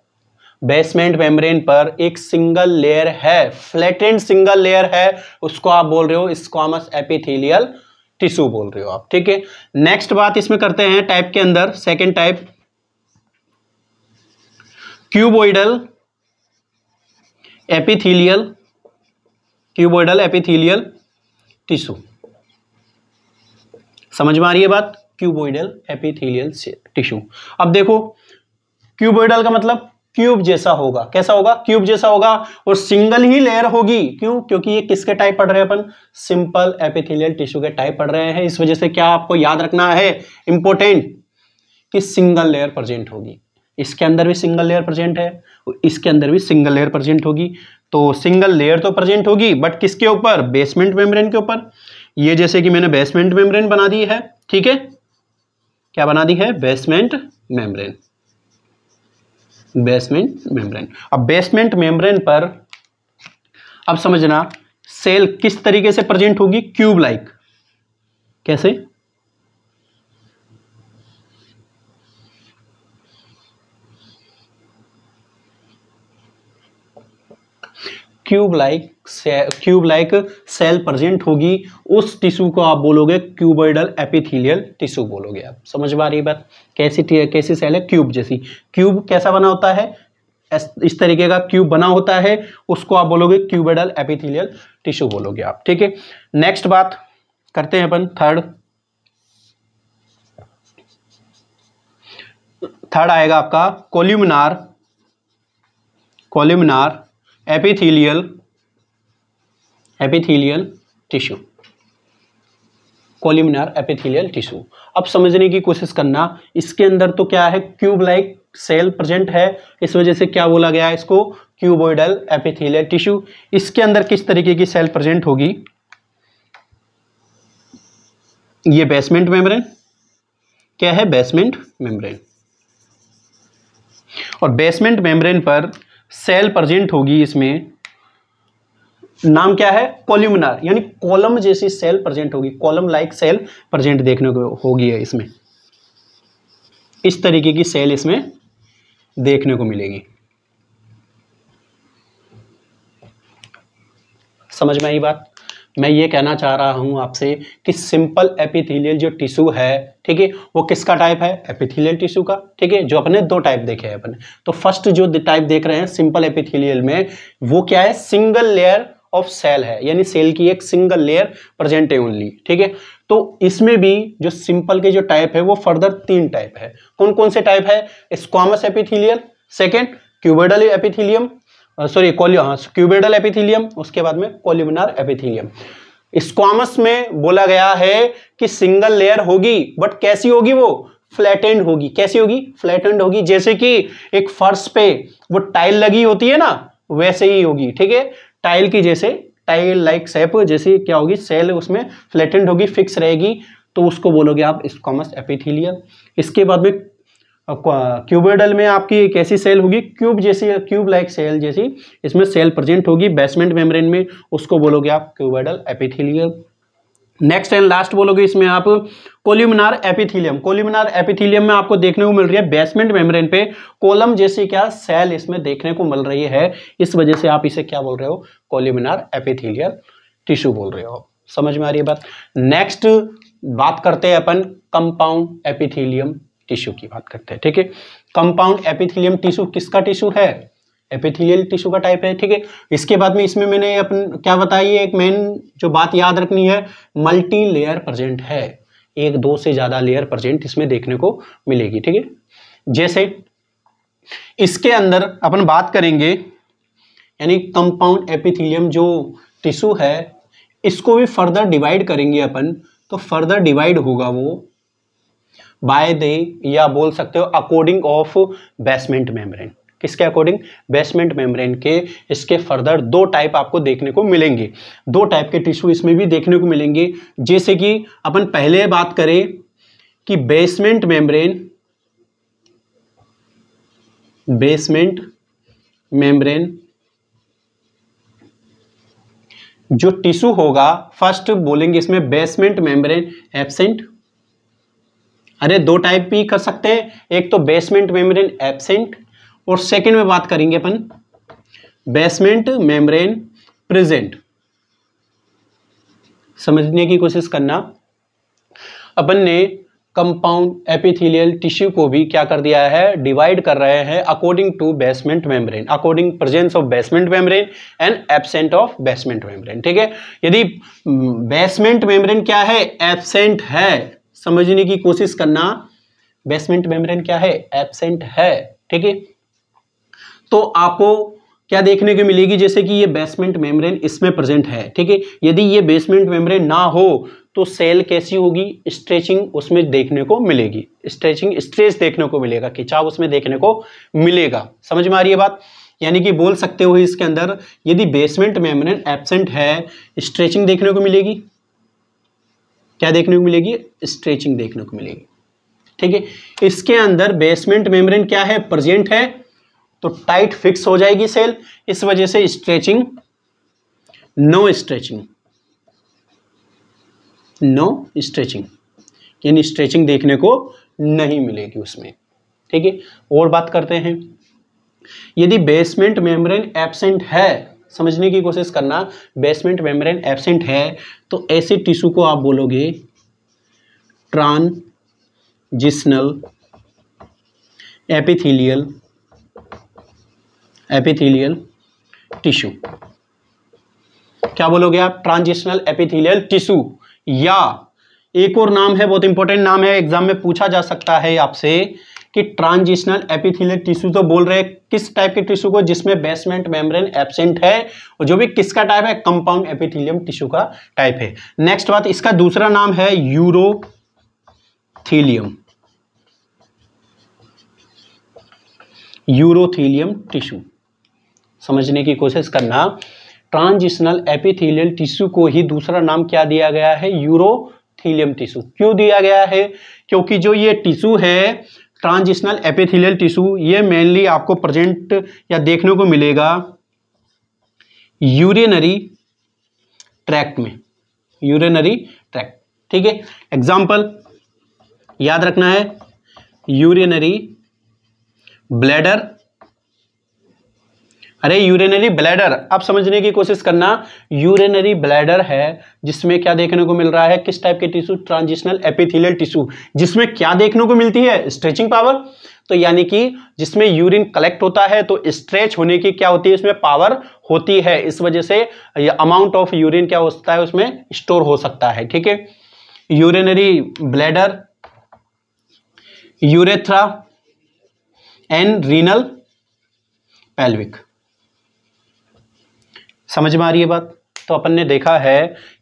बेसमेंट मेम्ब्रेन पर एक सिंगल लेयर है फ्लैटेंड सिंगल लेयर है उसको आप बोल रहे हो स्क्वामस एपिथेलियल टिश्यू बोल रहे हो आप ठीक है नेक्स्ट बात इसमें करते हैं टाइप के अंदर second type cuboidal epithelial cuboidal epithelial tissue समझ में आ रही है बात क्यूबोइडल एपिथीलियल टिश्यू अब देखो क्यूबोइडल का मतलब क्यूब जैसा होगा कैसा होगा क्यूब जैसा होगा और सिंगल ही लेयर होगी क्यों क्योंकि ये किसके टाइप पढ़ रहे हैं अपन सिंपल एपिथेलियल टिश्यू के टाइप पढ़ रहे हैं इस वजह से क्या आपको याद रखना है इंपॉर्टेंट कि सिंगल लेयर प्रेजेंट होगी इसके अंदर भी सिंगल लेयर प्रेजेंट है इसके अंदर भी सिंगल लेयर प्रेजेंट होगी तो सिंगल लेयर तो प्रेजेंट होगी बट किसके ऊपर बेसमेंट मेम्ब्रेन के ऊपर ये जैसे कि मैंने बेसमेंट मेम्ब्रेन बना दी है ठीक है क्या बना दी है बेसमेंट मेम्ब्रेन बेसमेंट मेम्ब्रेन अब बेसमेंट मेम्ब्रेन पर अब समझना सेल किस तरीके से प्रेजेंट होगी क्यूब लाइक कैसे cube like cube like cell present होगी उस टिश्यू को आप बोलोगे क्यूबोइडल एपिथेलियल टिश्यू बोलोगे आप समझ पा रही बात कैसी कैसी सेल है क्यूब जैसी क्यूब कैसा बना होता है इस तरीके का क्यूब बना होता है उसको आप बोलोगे क्यूबेडल एपिथेलियल टिश्यू बोलोगे आप ठीक है नेक्स्ट बात करते हैं अपन थर्ड थर्ड आएगा आपका columnar columnar epithelial epithelial tissue columnar epithelial tissue अब समझने की कोशिश करना इसके अंदर तो क्या है क्यूब लाइक सेल प्रेजेंट है इस वजह से क्या बोला गया है इसको क्यूबोइडल एपिथीलियल टिश्यू इसके अंदर किस तरीके की सेल प्रेजेंट होगी ये बेसमेंट मेम्ब्रेन क्या है बेसमेंट मेम्ब्रेन और बेसमेंट मेम्ब्रेन पर सेल प्रजेंट होगी इसमें नाम क्या है कॉल्यूमिनार यानी कॉलम जैसी सेल प्रेजेंट होगी कॉलम लाइक सेल प्रेजेंट देखने को होगी है इसमें इस तरीके की सेल इसमें देखने को मिलेगी समझ में आई बात मैं ये कहना चाह रहा हूँ आपसे कि सिंपल एपिथेलियल जो टिश्यू है ठीक है वो किसका टाइप है एपिथेलियल टिश्यू का ठीक है जो अपने दो टाइप देखे हैं अपने तो फर्स्ट जो टाइप देख रहे हैं सिंपल एपिथेलियल में वो क्या है सिंगल लेयर ऑफ सेल है यानी सेल की एक सिंगल लेयर प्रेजेंट है ओनली ठीक है तो इसमें भी जो सिंपल के जो टाइप है वो फर्दर तीन टाइप है कौन कौन से टाइप है squamous epithelial second cuboidal epithelium sorry हाँ क्यूबेडल एपिथिलियम उसके बाद में कोल्यूमिनार एपिथिलियम स्क्वामस में बोला गया है कि सिंगल लेयर होगी बट कैसी होगी वो फ्लैटेंड होगी कैसी होगी फ्लैटेंड होगी जैसे कि एक फर्श पे वो टाइल लगी होती है ना वैसे ही होगी ठीक है टाइल की जैसे टाइल लाइक सेप जैसे क्या होगी सेल उसमें फ्लैटेंड होगी फिक्स रहेगी तो उसको बोलोगे आप स्कॉमस एपिथिलियम इसके बाद में क्यूबेडल में आपकी एक ऐसी सेल होगी क्यूब जैसी क्यूब लाइक सेल जैसी इसमें सेल प्रेजेंट होगी बेसमेंट मेम्ब्रेन में उसको बोलोगे आप cuboidal epithelial next and last बोलोगे इसमें आप कोल्यूमिनार एपिथीलियम कोल्यूमिनार एपिथीलियम में आपको देखने को मिल रही है बेसमेंट मेम्ब्रेन पे कोलम जैसी क्या सेल इसमें देखने को मिल रही है इस वजह से आप इसे क्या बोल रहे हो कोल्यूमिनार एपिथीलियल टिश्यू बोल रहे हो समझ में आ रही है बात नेक्स्ट बात करते हैं अपन कंपाउंड एपिथीलियम टिश्यू की बात करते हैं ठीक है कंपाउंड एपिथिलियम टिश्यू किसका टिश्यू है एपिथिलियल टिश्यू का टाइप है ठीक है इसके बाद में इसमें मैंने अपन क्या बताइए एक मेन जो बात याद रखनी है मल्टी लेयर प्रेजेंट है एक दो से ज़्यादा लेयर प्रेजेंट इसमें देखने को मिलेगी ठीक है जैसे इसके अंदर अपन बात करेंगे यानी कंपाउंड एपिथिलियम जो टिश्यू है इसको भी फर्दर डिवाइड करेंगे अपन तो फर्दर डिवाइड होगा वो बाय द या बोल सकते हो अकॉर्डिंग ऑफ बेसमेंट मेम्ब्रेन किसके अकॉर्डिंग बेसमेंट मेम्ब्रेन के इसके फर्दर दो टाइप आपको देखने को मिलेंगे दो टाइप के टिश्यू इसमें भी देखने को मिलेंगे जैसे कि अपन पहले बात करें कि बेसमेंट मेम्ब्रेन बेसमेंट मेम्ब्रेन जो टिश्यू होगा फर्स्ट बोलेंगे इसमें बेसमेंट मेम्ब्रेन एब्सेंट अरे दो टाइप भी कर सकते हैं एक तो बेसमेंट मेम्ब्रेन एबसेंट और सेकंड में बात करेंगे अपन बेसमेंट मेम्ब्रेन प्रेजेंट समझने की कोशिश करना अपन ने कंपाउंड एपिथेलियल टिश्यू को भी क्या कर दिया है डिवाइड कर रहे हैं according to basement membrane according presence of basement membrane and absent of basement membrane ठीक है यदि बेसमेंट मेम्ब्रेन हम्म, क्या है एबसेंट है समझने की कोशिश करना बेसमेंट मेम्ब्रेन क्या है एबसेंट है ठीक है तो आपको क्या देखने को मिलेगी जैसे कि ये बेसमेंट मेम्ब्रेन इसमें प्रेजेंट है ठीक है यदि ये बेसमेंट मेम्ब्रेन ना हो तो सेल कैसी होगी स्ट्रेचिंग उसमें देखने को मिलेगी स्ट्रेचिंग स्ट्रेच देखने को मिलेगा खिंचाव उसमें देखने को मिलेगा समझ में आ रही है बात यानी कि बोल सकते हो इसके अंदर यदि बेसमेंट मेम्ब्रेन एबसेंट है स्ट्रेचिंग देखने को मिलेगी क्या देखने को मिलेगी स्ट्रेचिंग देखने को मिलेगी ठीक है इसके अंदर बेसमेंट मेम्ब्रेन क्या है प्रेजेंट है तो टाइट फिक्स हो जाएगी सेल इस वजह से stretching no stretching no stretching यानी स्ट्रेचिंग देखने को नहीं मिलेगी उसमें ठीक है और बात करते हैं यदि बेसमेंट मेम्ब्रेन एब्सेंट है समझने की कोशिश करना बेसमेंट मेम्ब्रेन एबसेंट है तो ऐसे टिश्यू को आप बोलोगे ट्रांजिशनल एपिथेलियल एपिथेलियल टिश्यू क्या बोलोगे आप ट्रांजिशनल एपिथेलियल टिश्यू या एक और नाम है बहुत इंपॉर्टेंट नाम है एग्जाम में पूछा जा सकता है आपसे कि ट्रांजिशनल एपिथिलियल टिश्यू तो बोल रहे हैं किस टाइप के टिश्यू को जिसमें बेसमेंट मेम्ब्रेन एब्सेंट है और जो भी किसका टाइप है कंपाउंड एपिथिलियम टिश्यू का टाइप है नेक्स्ट बात इसका दूसरा नाम है यूरोथीलियम यूरोथीलियम टिश्यू समझने की कोशिश करना ट्रांजिशनल एपिथिलियल टिश्यू को ही दूसरा नाम क्या दिया गया है यूरोथीलियम टिश्यू क्यों दिया गया है क्योंकि जो ये टिश्यू है ट्रांजिशनल एपिथिलियल टिश्यू ये मेनली आपको प्रेजेंट या देखने को मिलेगा यूरिनरी ट्रैक्ट में यूरिनरी ट्रैक्ट ठीक है एग्जाम्पल याद रखना है यूरिनरी ब्लैडर अरे यूरिनरी ब्लैडर आप समझने की कोशिश करना यूरिनरी ब्लैडर है जिसमें क्या देखने को मिल रहा है किस टाइप के टिश्यू ट्रांजिशनल एपिथिलियल टिश्यू जिसमें क्या देखने को मिलती है स्ट्रेचिंग पावर तो यानी कि जिसमें यूरिन कलेक्ट होता है तो स्ट्रेच होने की क्या होती है इसमें पावर होती है इस वजह से अमाउंट ऑफ यूरिन क्या हो सकता है उसमें स्टोर हो सकता है ठीक है urinary bladder urethra and renal pelvic समझ में आ रही है बात तो अपन ने देखा है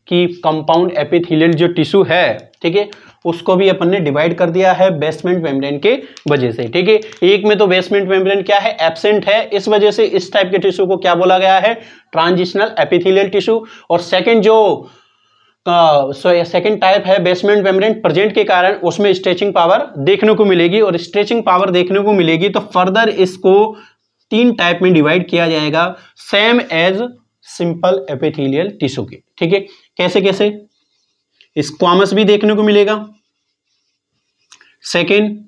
कि कंपाउंड एपिथेलियल जो टिश्यू है ठीक है उसको भी अपन ने डिवाइड कर दिया है बेसमेंट मेम्ब्रेन के वजह से ठीक है एक में तो बेसमेंट मेम्ब्रेन क्या है एब्सेंट है इस वजह से इस टाइप के टिश्यू को क्या बोला गया है ट्रांजिशनल एपिथेलियल टिश्यू और सेकेंड जो सेकेंड टाइप है बेसमेंट मेम्ब्रेन प्रेजेंट के कारण उसमें स्ट्रेचिंग पावर देखने को मिलेगी और स्ट्रेचिंग पावर देखने को मिलेगी तो फर्दर इसको तीन टाइप में डिवाइड किया जाएगा same as simple epithelial tissue के ठीक है कैसे कैसे स्क्वामस भी देखने को मिलेगा सेकेंड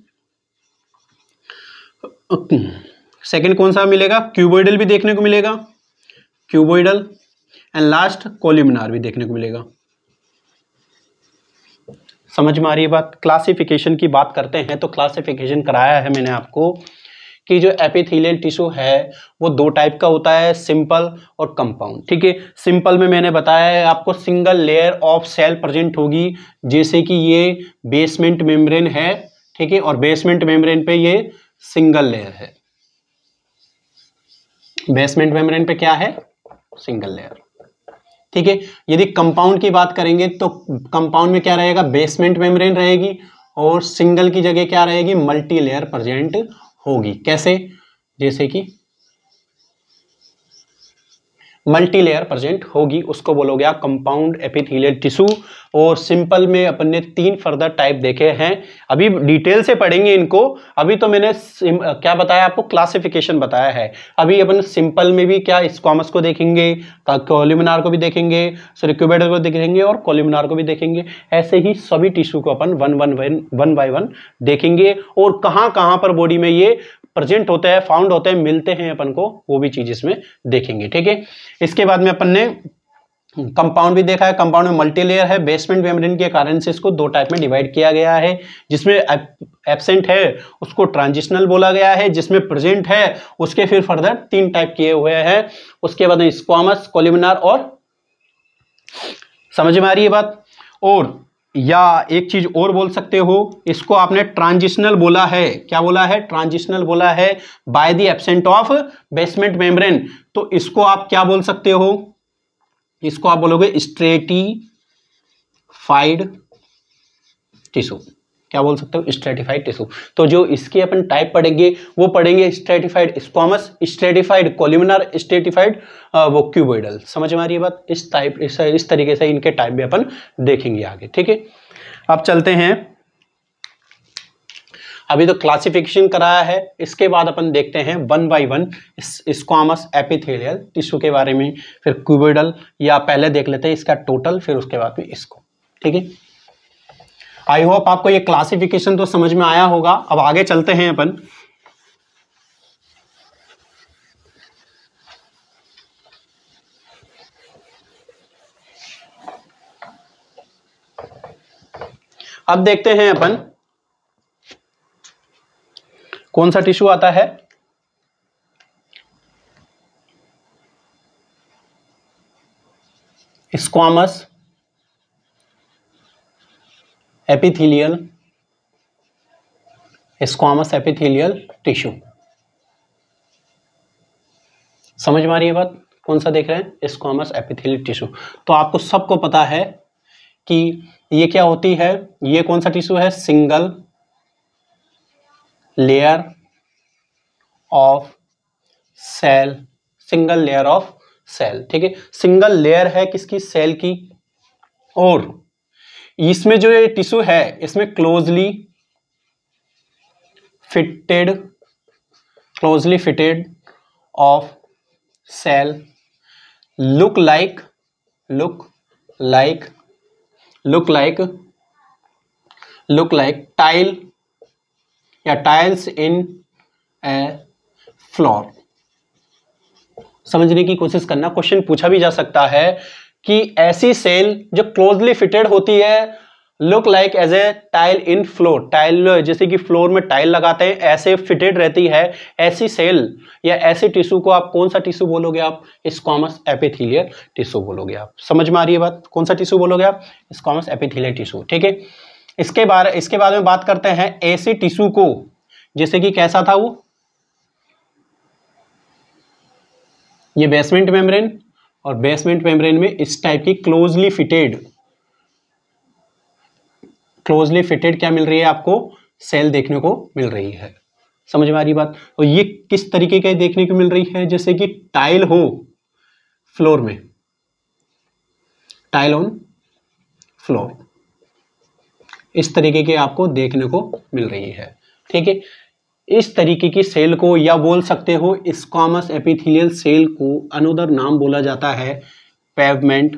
सेकेंड कौन सा मिलेगा क्यूबोइडल भी देखने को मिलेगा क्यूबोइडल एंड लास्ट कोलिमिनार भी देखने को मिलेगा समझ में आ रही है बात क्लासिफिकेशन की बात करते हैं तो क्लासिफिकेशन कराया है मैंने आपको कि जो एपिथेलियल टिश्यू है वो दो टाइप का होता है सिंपल और कंपाउंड ठीक है सिंपल में मैंने बताया है आपको single layer of cell present होगी जैसे कि ये बेसमेंट मेम्ब्रेन है ठीक है और बेसमेंट मेम्ब्रेन पे ये सिंगल लेयर है बेसमेंट मेम्ब्रेन पे क्या है सिंगल लेयर ठीक है यदि कंपाउंड की बात करेंगे तो कंपाउंड में क्या रहेगा बेसमेंट मेम्ब्रेन रहेगी और सिंगल की जगह क्या रहेगी मल्टी लेयर प्रेजेंट होगी कैसे जैसे कि मल्टी लेयर प्रेजेंट होगी उसको बोलोगे आप कंपाउंड एपिथेलियल टिश्यू और सिंपल में अपन ने तीन फर्दर टाइप देखे हैं अभी डिटेल से पढ़ेंगे इनको अभी तो मैंने क्या बताया आपको क्लासिफिकेशन बताया है अभी अपन सिंपल में भी क्या स्क्वामस को देखेंगे कोलिमिनार को भी देखेंगे सरिक्यूबेटर को देखेंगे और कोल्यूमिनार को भी देखेंगे ऐसे ही सभी टिश्यू को अपन one one one one by one देखेंगे और कहाँ कहाँ पर बॉडी में ये प्रेजेंट होते हैं फाउंड होते हैं मिलते हैं अपन को वो भी चीज इसमें देखेंगे ठीक है इसके बाद में अपन ने कंपाउंड भी देखा है कंपाउंड में मल्टीलेयर है बेसमेंट मेम्ब्रेन के कारण से इसको दो टाइप में डिवाइड किया गया है जिसमें एबसेंट है उसको ट्रांजिशनल बोला गया है जिसमें प्रेजेंट है उसके फिर फर्दर तीन टाइप किए हुए हैं उसके बाद स्क्वामस कोलिमिनार और समझ में आ रही है बात और या एक चीज़ और बोल सकते हो इसको आपने ट्रांजिशनल बोला है क्या बोला है ट्रांजिशनल बोला है by the absent of basement membrane तो इसको आप क्या बोल सकते हो इसको आप बोलोगे स्ट्रेटी फाइड टिशू क्या बोल सकते हो स्ट्रेटिफाइड टिश्यू तो जो इसके अपन टाइप पढ़ेंगे वो पढ़ेंगे stratified squamous stratified columnar stratified वो क्यूबोइडल समझ में आ रही है बात इस टाइप इस तरीके से इनके टाइप भी अपन देखेंगे आगे ठीक है अब चलते हैं अभी तो क्लासिफिकेशन कराया है इसके बाद अपन देखते हैं one by one squamous epithelial tissue के बारे में फिर क्यूबोइडल या पहले देख लेते हैं इसका टोटल फिर उसके बाद में इसको ठीक है आई होप आपको ये क्लासिफिकेशन तो समझ में आया होगा अब आगे चलते हैं अपन अब देखते हैं अपन कौन सा टिश्यू आता है squamous epithelial squamous epithelial tissue समझ में आ रही है बात कौन सा देख रहे हैं स्क्वामस एपिथेलियल टिश्यू तो आपको सबको पता है कि ये क्या होती है ये कौन सा टिश्यू है single layer of cell single layer of cell ठीक है सिंगल लेयर है किसकी सेल की और इसमें जो ये टिश्यू है इसमें closely fitted closely fitted of cell look like look like look like look like tile या टाइल्स इन ए फ्लोर समझने की कोशिश करना क्वेश्चन पूछा भी जा सकता है कि ऐसी सेल जो क्लोजली फिटेड होती है look like as a tile in floor tile जैसे कि फ्लोर में टाइल लगाते हैं ऐसे फिटेड रहती है ऐसी सेल या ऐसे टिश्यू को आप कौन सा टिश्यू बोलोगे आप स्कॉमस एपिथीलियर टिश्यू बोलोगे आप समझ में आ रही है बात कौन सा टिश्यू बोलोगे आप स्कॉमस एपिथीलियर टिश्यू ठीक है इसके बारे इसके बाद में बात करते हैं ऐसे टिश्यू को जैसे कि कैसा था वो ये बेसमेंट मेम्ब्रेन और बेसमेंट मेम्ब्रेन में इस टाइप की क्लोजली फिटेड क्लोजली फिटेड क्या मिल रही है आपको सेल देखने को मिल रही है समझ में आ रही बात और ये किस तरीके का देखने को मिल रही है जैसे कि टाइल हो फ्लोर में टाइल ऑन फ्लोर इस तरीके के आपको देखने को मिल रही है ठीक है इस तरीके की सेल को या बोल सकते हो स्कॉमस एपिथेलियल सेल को अनुदर नाम बोला जाता है पेवमेंट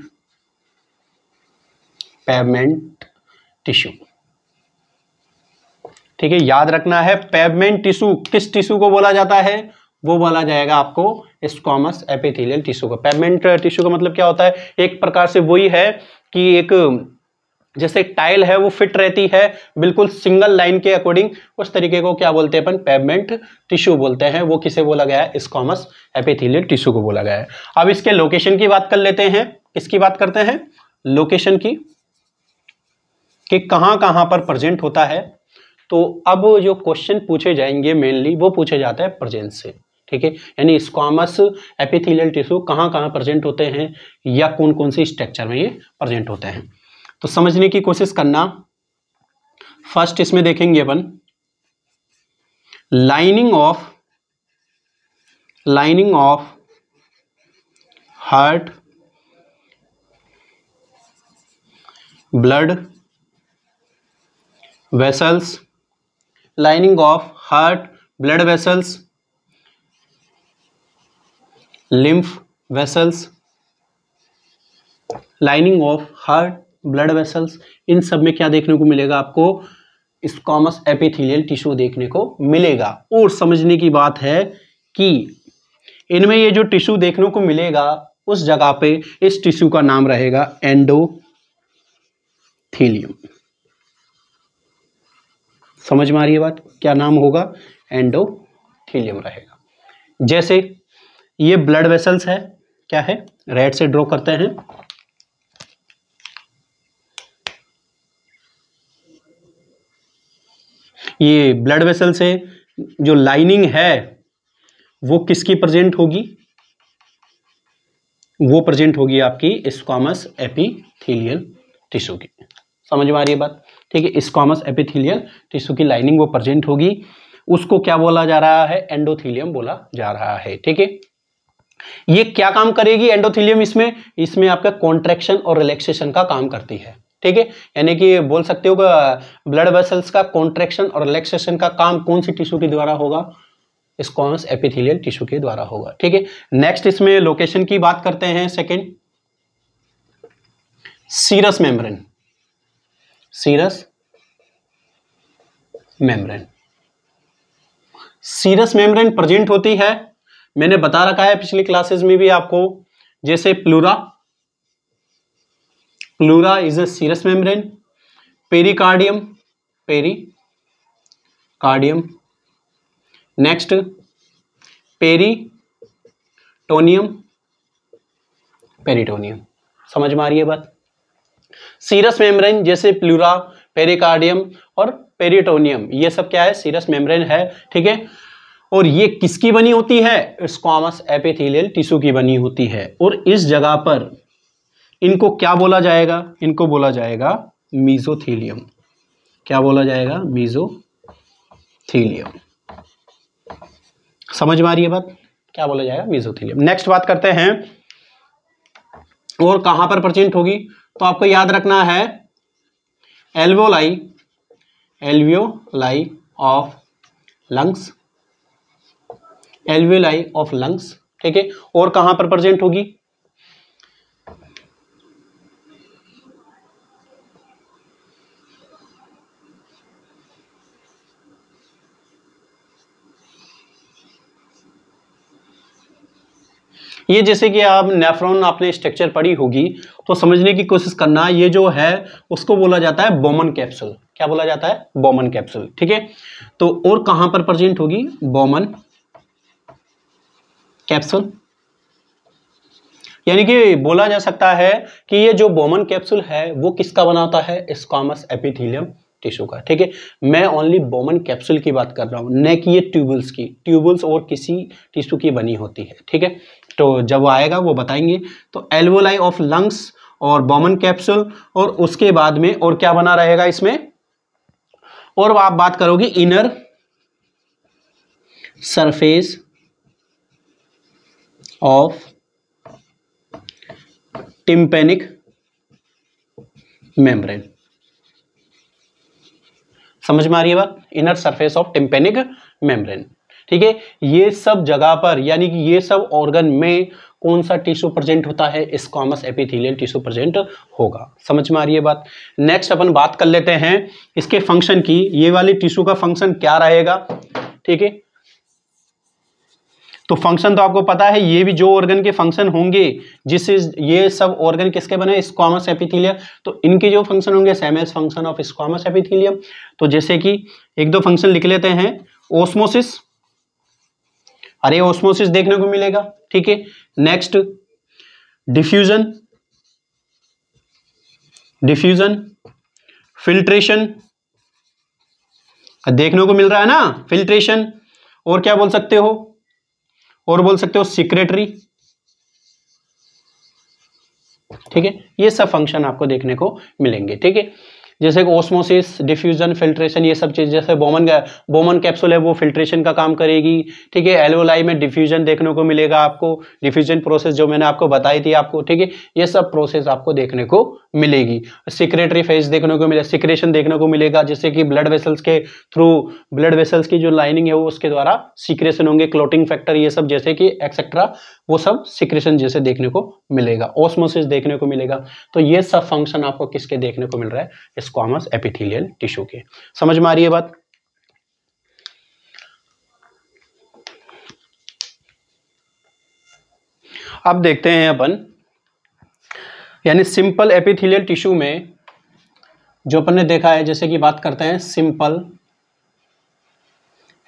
पेवमेंट टिश्यू ठीक है याद रखना है पेवमेंट टिश्यू किस टिश्यू को बोला जाता है वो बोला जाएगा आपको स्कॉमस एपिथेलियल टिश्यू को पेवमेंट टिश्यू का मतलब क्या होता है एक प्रकार से वही है कि एक जैसे टाइल है वो फिट रहती है बिल्कुल सिंगल लाइन के अकॉर्डिंग उस तरीके को क्या बोलते हैं अपन पेमेंट टिश्यू बोलते हैं वो किसे बोला गया है स्कॉमस एपिथिलियल टिश्यू को बोला गया है अब इसके लोकेशन की बात कर लेते हैं किसकी बात करते हैं लोकेशन की कि कहाँ कहाँ पर प्रेजेंट होता है तो अब जो क्वेश्चन पूछे जाएंगे मेनली वो पूछे जाते हैं प्रजेंट से ठीक है यानी स्कॉमस एपिथिलियल टिश्यू कहाँ कहाँ प्रेजेंट होते हैं या कौन कौन सी स्ट्रक्चर में ये प्रेजेंट होते हैं तो समझने की कोशिश करना फर्स्ट इसमें देखेंगे अपन lining of lining of heart blood vessels lining of heart blood vessels lymph vessels lining of heart blood vessels इन सब में क्या देखने को मिलेगा आपको स्कॉमस एपिथेलियल टिश्यू देखने को मिलेगा और समझने की बात है कि इनमें ये जो टिश्यू देखने को मिलेगा उस जगह पे इस टिश्यू का नाम रहेगा एंडोथीलियम समझ में आ रही है बात क्या नाम होगा एंडोथीलियम रहेगा जैसे ये ब्लड वेसल्स है क्या है रेड से ड्रॉ करते हैं ये ब्लड वेसल से जो लाइनिंग है वो किसकी प्रेजेंट होगी वो प्रेजेंट होगी आपकी स्कॉमस एपिथेलियल टिश्यू की समझ में आ रही है बात ठीक है स्कॉमस एपिथेलियल टिश्यू की लाइनिंग वो प्रेजेंट होगी उसको क्या बोला जा रहा है एंडोथीलियम बोला जा रहा है ठीक है ये क्या काम करेगी एंडोथीलियम इसमें इसमें आपका कॉन्ट्रेक्शन और रिलैक्सेशन का काम करती है ठीक है यानी कि बोल सकते हो ब्लड वेसल्स का कॉन्ट्रेक्शन और रिलैक्सेशन का काम कौन सी टिश्यू के द्वारा होगा स्कॉन्स एपिथेलियल टिश्यू के द्वारा होगा ठीक है नेक्स्ट इसमें लोकेशन की बात करते हैं second serous membrane serous membrane serous membrane present होती है मैंने बता रखा है पिछली क्लासेस में भी आपको जैसे pleura Pleura is a serous membrane. Pericardium, pericardium. Next, peritoneum peritoneum समझ में आ रही है बात सीरस मेम्ब्रेन जैसे प्लूरा पेरिकार्डियम और पेरिटोनियम ये सब क्या है सीरस मेम्ब्रेन है ठीक है और ये किसकी बनी होती है स्क्वामस एपिथेलियल टिश्यू की बनी होती है और इस जगह पर इनको क्या बोला जाएगा इनको बोला जाएगा मीजोथीलियम क्या बोला जाएगा मीजोथीलियम समझ में आ रही है बात क्या बोला जाएगा मीजोथीलियम नेक्स्ट बात करते हैं और कहां पर प्रचिंट होगी तो आपको याद रखना है alveoli alveoli of lungs alveoli of lungs ठीक है और कहां पर प्रेजेंट होगी ये जैसे कि आप नेफ्रॉन आपने स्ट्रक्चर पढ़ी होगी तो समझने की कोशिश करना ये जो है उसको बोला जाता है बोमन कैप्सूल क्या बोला जाता है बोमन कैप्सूल ठीक है तो और कहां पर प्रेजेंट होगी बोमन कैप्सूल यानी कि बोला जा सकता है कि ये जो बोमन कैप्सूल है वो किसका बनाता है स्कॉमस एपिथीलियम टिश्यू का ठीक है मैं ओनली बोमन कैप्सूल की बात कर रहा हूं न कि ये ट्यूबल्स की ट्यूबल्स और किसी टिश्यू की बनी होती है ठीक है नेक्स्ट तो जब वो आएगा वो बताएंगे तो एल्वोलाई ऑफ लंग्स और बॉमन कैप्सूल और उसके बाद में और क्या बना रहेगा इसमें और आप बात करोगे inner surface of tympanic membrane समझ में आ रही है बात inner surface of tympanic membrane ठीक है ये सब जगह पर यानी कि ये सब ऑर्गन में कौन सा टिश्यू प्रेजेंट होता है स्कॉमस एपिथेलियल टिश्यू प्रेजेंट होगा समझ में आ रही है बात नेक्स्ट अपन बात कर लेते हैं इसके फंक्शन की ये वाले टिश्यू का फंक्शन क्या रहेगा ठीक है तो फंक्शन तो आपको पता है ये भी जो ऑर्गन के फंक्शन होंगे जिस ये सब ऑर्गन किसके बने स्कॉमस एपिथिलियम तो इनके जो फंक्शन होंगे same as function of squamous epithelium तो जैसे कि एक दो फंक्शन लिख लेते हैं ओस्मोसिस अरे ऑस्मोसिस देखने को मिलेगा ठीक है नेक्स्ट डिफ्यूजन डिफ्यूजन फिल्ट्रेशन देखने को मिल रहा है ना फिल्ट्रेशन और क्या बोल सकते हो और बोल सकते हो सिक्रेटरी ठीक है ये सब फंक्शन आपको देखने को मिलेंगे ठीक है जैसे ओस्मोसिस डिफ्यूजन फिल्ट्रेशन ये सब चीज़ जैसे बोमन का बोमन कैप्सूल है वो फिल्ट्रेशन का काम करेगी ठीक है एलोलाई में डिफ्यूजन देखने को मिलेगा आपको डिफ्यूजन प्रोसेस जो मैंने आपको बताई थी आपको ठीक है ये सब प्रोसेस आपको देखने को मिलेगी सिक्रेटरी फेज देखने को मिलेगा सिक्रेशन देखने को मिलेगा जैसे कि ब्लड वेसल्स के थ्रू ब्लड वेसल्स की जो लाइनिंग है वो उसके द्वारा सिक्रेशन होंगे क्लोटिंग फैक्टर ये सब जैसे कि एक्सेट्रा वो सब सिक्रेशन जैसे देखने को मिलेगा ओस्मोसिस देखने को मिलेगा तो ये सब फंक्शन आपको किसके देखने को मिल रहा है स्क्वामस एपिथेलियल टिश्यू के समझ में आ रही है बात अब देखते हैं अपन यानी सिंपल एपिथेलियल टिश्यू में जो अपन ने देखा है जैसे कि बात करते हैं सिंपल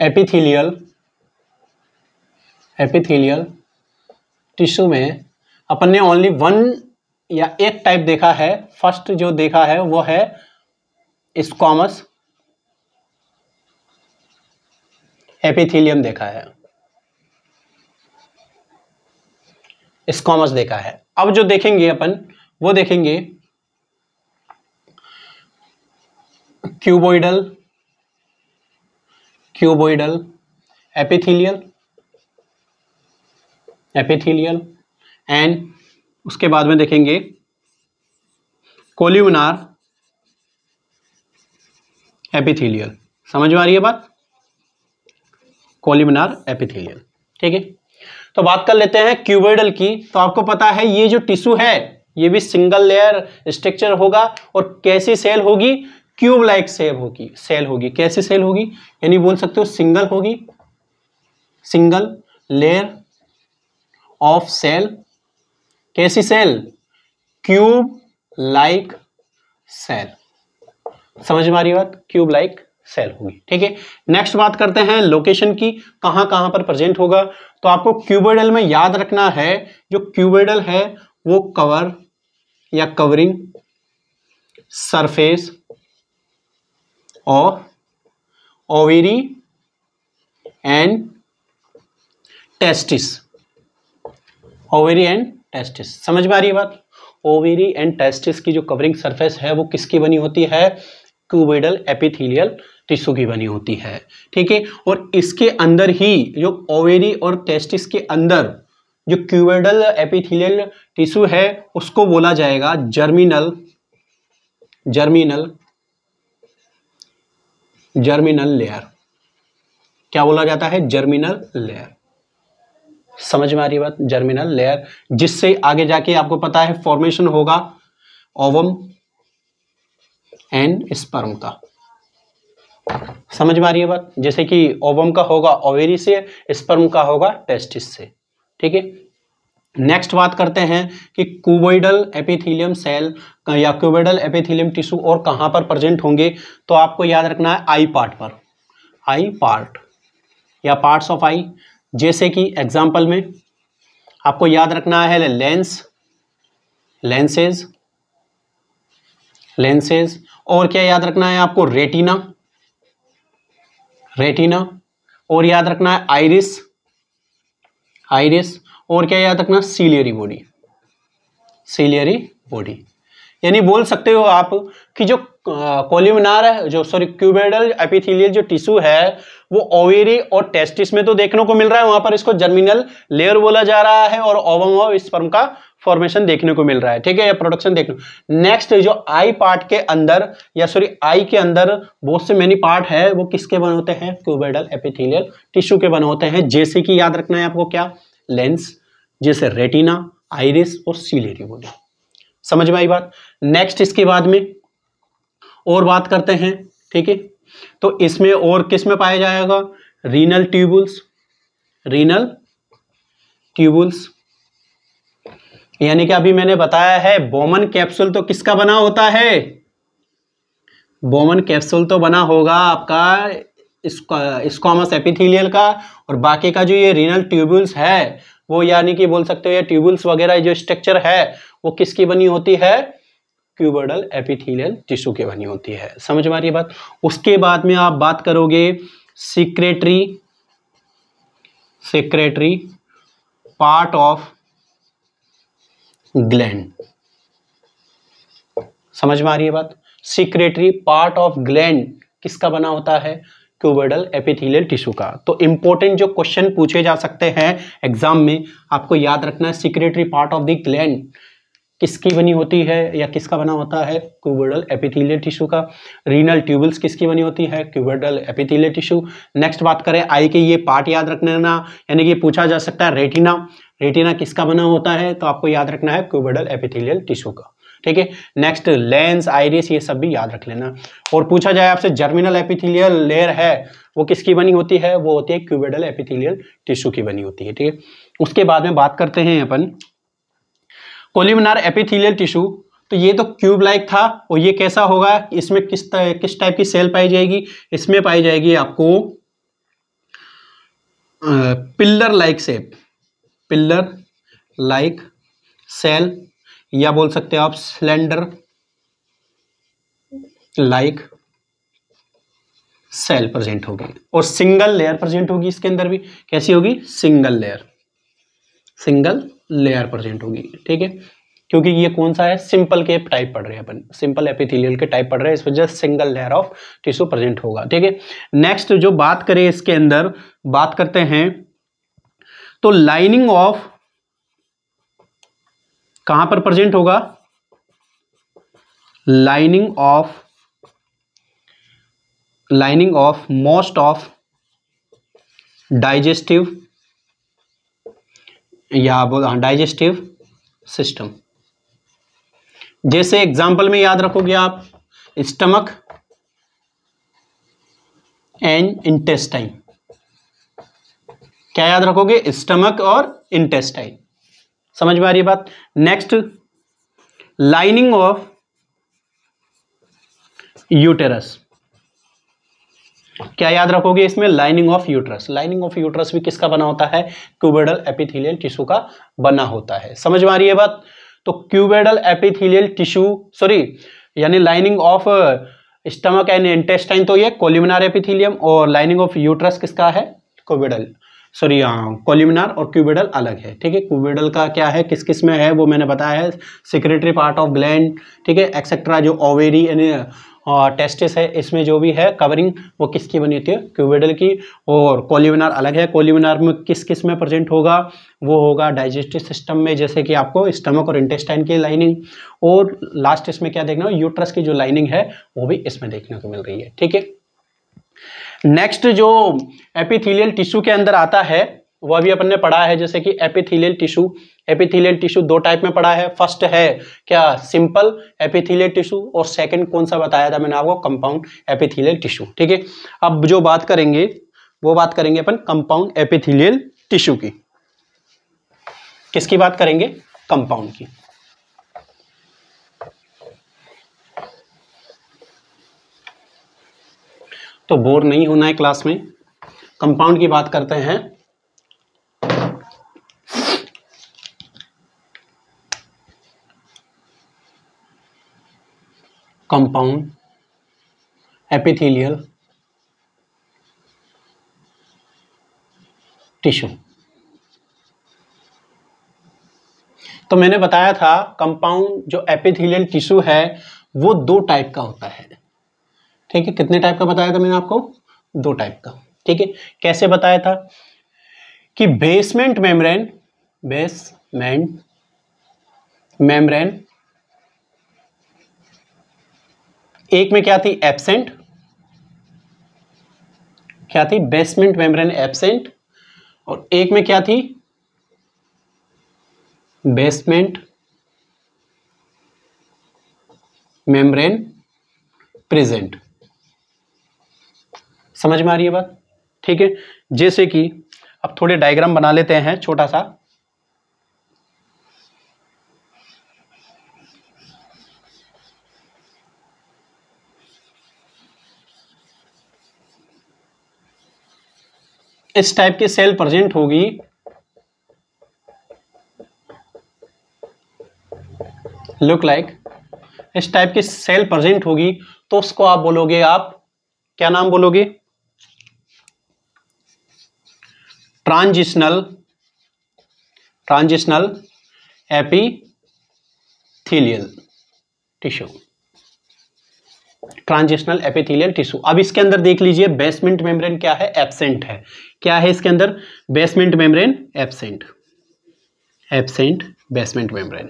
एपिथेलियल एपिथेलियल टिश्यू में अपन ने ओनली वन या एक टाइप देखा है फर्स्ट जो देखा है वो है कॉमस एपिथीलियम देखा है स्कॉमस देखा है अब जो देखेंगे अपन वो देखेंगे cuboidal cuboidal epithelial epithelial and उसके बाद में देखेंगे कोल्यूमिनार एपिथेलियल समझ में आ रही है बात कोलिमिनार एपिथेलियल ठीक है तो बात कर लेते हैं क्यूबेडल की तो आपको पता है ये जो टिश्यू है ये भी सिंगल लेयर स्ट्रक्चर होगा और कैसी सेल होगी क्यूब लाइक सेल होगी सेल होगी कैसी सेल होगी यानी बोल सकते हो सिंगल होगी सिंगल लेयर ऑफ सेल कैसी सेल क्यूब लाइक सेल समझ में आ रही बात क्यूब लाइक सेल होगी ठीक है नेक्स्ट बात करते हैं लोकेशन की कहां कहां पर प्रेजेंट होगा तो आपको क्यूबेडल में याद रखना है जो क्यूबेडल है वो कवर या कवरिंग सरफेस और ovary and testis ovary and testis समझ में आ रही है बात ओवेरी एंड टेस्टिस की जो कवरिंग सरफेस है वो किसकी बनी होती है क्यूबेडल एपिथिलियल टिश्यू की बनी होती है ठीक है और इसके अंदर ही जो ओवेरी और टेस्टिस के अंदर जो क्यूबेडल एपिथिलियल टिश्यू है उसको बोला जाएगा जर्मिनल जर्मिनल जर्मिनल लेयर क्या बोला जाता है जर्मिनल लेयर समझ में आ रही बात जर्मिनल लेयर जिससे आगे जाके आपको पता है फॉर्मेशन होगा ओवम एंड स्पर्म का समझ में आ रही है बात जैसे कि ओवम का होगा ओवेरी से स्पर्म का होगा टेस्टिस से ठीक है नेक्स्ट बात करते हैं कि कुबोइडल एपिथीलियम सेल या क्यूबोइडल एपिथीलियम टिश्यू और कहां पर प्रेजेंट होंगे तो आपको याद रखना है आई पार्ट पर आई पार्ट या पार्ट्स ऑफ आई जैसे कि एग्जाम्पल में आपको याद रखना है लेंस लेंसेज लेंसेज और क्या याद रखना है आपको रेटिना रेटिना और याद रखना है आइरिस आइरिस और क्या याद रखना सीलियरी बॉडी सीलियरी बॉडी यानी बोल सकते हो आप कि जो कोल्यूमिनार है जो सॉरी क्यूबेडल एपिथेलियल जो टिश्यू है वो ओवेरी और टेस्टिस में तो देखने को मिल रहा है वहां पर इसको जर्मिनल लेयर बोला जा रहा है और ओवम स्पर्म का फॉर्मेशन देखने को मिल रहा है ठीक है या प्रोडक्शन देखने नेक्स्ट जो आई पार्ट के अंदर या सॉरी आई के अंदर बहुत से मेनी पार्ट है वो किसके बने होते हैं क्यूबेडल एपिथेलियल टिश्यू के बने होते हैं जैसे कि याद रखना है आपको क्या लेंस जैसे रेटिना आइरिस और सीलेरी बोली समझ में आई बात नेक्स्ट इसके बाद में और बात करते हैं ठीक है तो इसमें और किस में पाया जाएगा रीनल ट्यूबुल्स रीनल ट्यूबुल्स यानी कि अभी मैंने बताया है बोमन कैप्सूल तो किसका बना होता है बोमन कैप्सूल तो बना होगा आपका स्कॉमस एपिथेलियल का और बाकी का जो ये रीनल ट्यूबुल्स है वो यानी कि बोल सकते हो ये ट्यूबुल्स वगैरह जो स्ट्रक्चर है वो किसकी बनी होती है क्यूबर्डल एपिथेलियल टिश्यू की बनी होती है समझ में आ रही है बात उसके बाद में आप बात करोगे secretory secretory part of gland समझ में आ रही है बात सीक्रेटरी पार्ट ऑफ ग्लैंड किसका बना होता है क्यूबर्डल एपिथेलियल टिश्यू का तो इंपॉर्टेंट जो क्वेश्चन पूछे जा सकते हैं एग्जाम में आपको याद रखना है secretory part of the gland किसकी बनी होती है या किसका बना होता है क्यूबर्डल एपिथेलियल टिश्यू का रीनल ट्यूबल्स किसकी बनी होती है क्यूबर्डल एपिथेलियल टिश्यू नेक्स्ट बात करें आई के ये पार्ट याद रखना यानी कि पूछा जा सकता है रेटिना रेटिना किसका बना होता है तो आपको याद रखना है क्यूबेडल एपिथेलियल टिश्यू का ठीक है नेक्स्ट लेंस आइरिस ये सब भी याद रख लेना और पूछा जाए आपसे जर्मिनल एपिथेलियल लेयर है वो किसकी बनी होती है वो होती है क्यूबेडल एपिथेलियल टिश्यू की बनी होती है ठीक है उसके बाद में बात करते हैं अपन कोलिमिनार एपिथेलियल टिश्यू तो ये तो क्यूब लाइक था और ये कैसा होगा इसमें किस किस टाइप की सेल पाई जाएगी इसमें पाई जाएगी आपको pillar like shape pillar like cell या बोल सकते हो आप सिलेंडर लाइक सेल प्रेजेंट होगी और सिंगल लेयर प्रेजेंट होगी इसके अंदर भी कैसी होगी single layer single layer present होगी ठीक है क्योंकि ये कौन सा है सिंपल के टाइप पढ़ रहे हैं अपन सिंपल एपिथेलियल के टाइप पढ़ रहे हैं इस वजह से single layer of tissue present होगा ठीक है नेक्स्ट जो बात करें इसके अंदर बात करते हैं तो लाइनिंग ऑफ कहां पर प्रेजेंट होगा lining of lining of most of digestive या बोल डाइजेस्टिव हाँ, सिस्टम जैसे एग्जाम्पल में याद रखोगे आप स्टमक एंड इंटेस्टाइन क्या याद रखोगे स्टमक और इंटेस्टाइन समझ में आ रही है बात नेक्स्ट लाइनिंग ऑफ यूटेरस क्या याद रखोगे इसमें lining of uterus lining of uterus भी किसका बना होता है क्यूबेडल एपिथेलियल टिश्यू का बना होता है समझ में आ रही है बात तो क्यूबेडल एपिथेलियल टिश्यू सॉरी यानी lining of stomach and intestine तो ये कोलिमिनार एपिथिलियम और लाइनिंग ऑफ यूटरस किसका है क्यूबेडल सॉरी कोल्यूमिनार और क्यूबेडल अलग है ठीक है क्यूबेडल का क्या है किस किस में है वो मैंने बताया है सिक्रेटरी पार्ट ऑफ ग्लैंड ठीक है एक्सेट्रा जो ओवेरी यानी टेस्टिस है इसमें जो भी है कवरिंग वो किसकी बनी होती है क्यूबेडल की और कोलिविनार अलग है कोल्यूमिनार में किस किस में प्रेजेंट होगा वो होगा डाइजेस्टिव सिस्टम में जैसे कि आपको स्टमक और इंटेस्टाइन की लाइनिंग और लास्ट इसमें क्या देखना हो यूट्रस की जो लाइनिंग है वो भी इसमें देखने को मिल रही है ठीक है नेक्स्ट जो एपिथीलियल टिश्यू के अंदर आता है वह भी अपन ने पढ़ा है जैसे कि एपिथीलियल टिश्यू एपिथीलियल टिश्यू दो टाइप में पढ़ा है फर्स्ट है क्या सिंपल एपिथीलियल टिश्यू और सेकंड कौन सा बताया था मैंने आपको कंपाउंड एपिथीलियल टिश्यू ठीक है अब जो बात करेंगे वो बात करेंगे अपन कंपाउंड एपिथीलियल टिश्यू की किसकी बात करेंगे कंपाउंड की तो बोर नहीं होना है क्लास में कंपाउंड की बात करते हैं कंपाउंड एपिथेलियल टिश्यू तो मैंने बताया था कंपाउंड जो एपिथेलियल टिश्यू है वो दो टाइप का होता है ठीक है कितने टाइप का बताया था मैंने आपको दो टाइप का ठीक है कैसे बताया था कि बेसमेंट मेम्ब्रेन बेसमेंट मेम्ब्रेन एक में क्या थी एब्सेंट क्या थी बेसमेंट मेम्ब्रेन एब्सेंट और एक में क्या थी बेसमेंट मेम्ब्रेन प्रेजेंट समझ में आ रही है बात ठीक है जैसे कि अब थोड़े डायग्राम बना लेते हैं छोटा सा इस टाइप की सेल प्रेजेंट होगी लुक लाइक like, इस टाइप की सेल प्रेजेंट होगी तो उसको आप बोलोगे आप क्या नाम बोलोगे transitional transitional epithelial tissue transitional epithelial tissue अब इसके अंदर देख लीजिए बेसमेंट मेम्ब्रेन क्या है एब्सेंट है क्या है इसके अंदर basement membrane absent absent basement membrane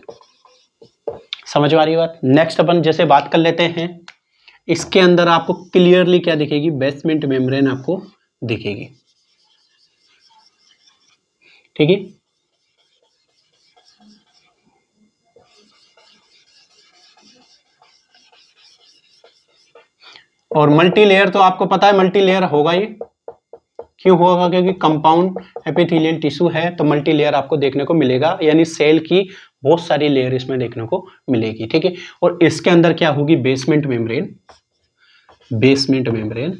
समझ आ रही बात नेक्स्ट अपन जैसे बात कर लेते हैं इसके अंदर आपको क्लियरली क्या दिखेगी बेसमेंट मेम्ब्रेन आपको दिखेगी ठीक है और मल्टी लेयर तो आपको पता है मल्टी लेयर होगा ये क्यों होगा क्योंकि कंपाउंड एपिथेलियन टिश्यू है तो मल्टी लेयर आपको देखने को मिलेगा यानी सेल की बहुत सारी लेयर इसमें देखने को मिलेगी ठीक है और इसके अंदर क्या होगी basement membrane basement membrane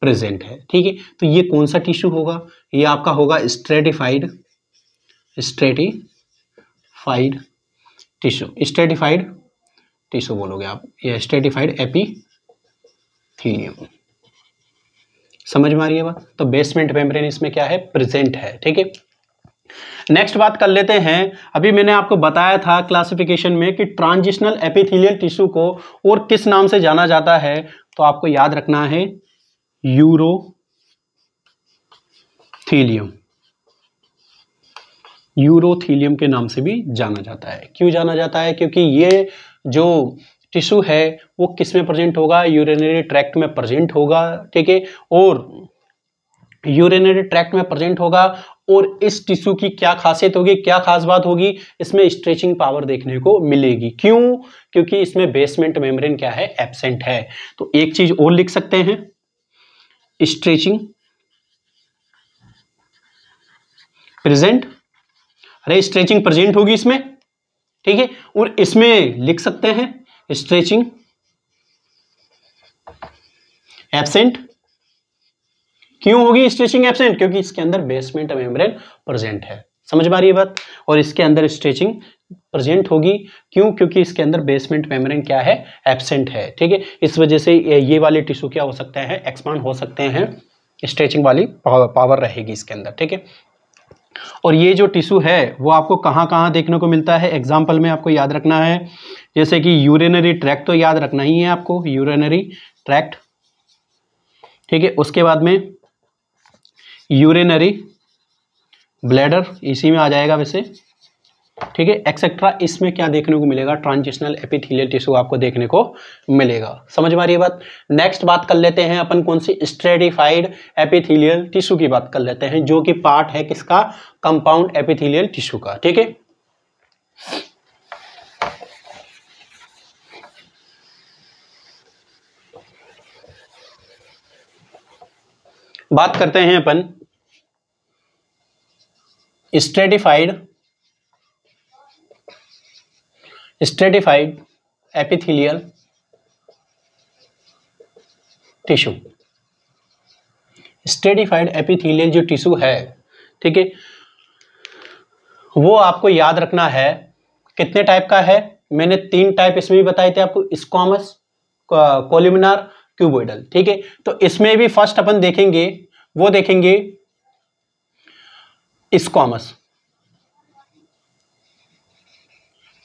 present है ठीक है तो ये कौन सा टिश्यू होगा ये आपका होगा stratified stratified tissue stratified tissue बोलोगे आप यह स्ट्रेटिफाइड एपीथीलियम समझ में आ रही है बात तो बेसमेंट मेम्ब्रेन इसमें क्या है प्रेजेंट है ठीक है नेक्स्ट बात कर लेते हैं अभी मैंने आपको बताया था क्लासिफिकेशन में कि ट्रांजिशनल एपिथेलियल टिश्यू को और किस नाम से जाना जाता है तो आपको याद रखना है यूरोथीलियम यूरोथीलियम के नाम से भी जाना जाता है क्यों जाना जाता है क्योंकि ये जो टिश्यू है वो किस में प्रेजेंट होगा यूरिनरी ट्रैक्ट में प्रेजेंट होगा ठीक है और यूरिनरी ट्रैक्ट में प्रेजेंट होगा और इस टिश्यू की क्या खासियत होगी क्या खास बात होगी इसमें स्ट्रेचिंग पावर देखने को मिलेगी क्यों क्योंकि इसमें बेसमेंट मेम्ब्रेन क्या है एबसेंट है तो एक चीज और लिख सकते हैं स्ट्रेचिंग प्रेजेंट अरे स्ट्रेचिंग प्रेजेंट होगी इसमें ठीक है और इसमें लिख सकते हैं स्ट्रेचिंग एबसेंट क्यों होगी स्ट्रेचिंग एबसेंट क्योंकि इसके अंदर बेसमेंट मेम्ब्रेन प्रेजेंट है समझ पा रही है बात और इसके अंदर स्ट्रेचिंग प्रेजेंट होगी क्यों क्योंकि इसके अंदर बेसमेंट मेम्ब्रेन क्या है एबसेंट है ठीक है इस वजह से ये वाले टिश्यू क्या हो सकते हैं एक्सपांड हो सकते हैं स्ट्रेचिंग वाली पावर रहेगी इसके अंदर ठीक है और ये जो टिश्यू है वो आपको कहाँ कहाँ देखने को मिलता है एग्जाम्पल में आपको याद रखना है जैसे कि यूरिनरी ट्रैक्ट तो याद रखना ही है आपको यूरिनरी ट्रैक्ट ठीक है उसके बाद में यूरिनरी ब्लैडर इसी में आ जाएगा वैसे ठीक है एक्सेट्रा इसमें क्या देखने को मिलेगा ट्रांजिशनल एपिथेलियल टिश्यू आपको देखने को मिलेगा समझ में आ रही बात नेक्स्ट बात कर लेते हैं अपन कौन सी स्ट्रेटिफाइड एपिथेलियल टिश्यू की बात कर लेते हैं जो कि पार्ट है किसका कंपाउंड एपिथेलियल टिश्यू का ठीक है बात करते हैं अपन stratified stratified epithelial tissue stratified epithelial जो टिश्यू है ठीक है वो आपको याद रखना है कितने टाइप का है मैंने तीन टाइप इसमें भी बताए थे आपको स्कॉमस कोलिमिनार क्यूबोइडल ठीक है तो इसमें भी फर्स्ट अपन देखेंगे वो देखेंगे squamous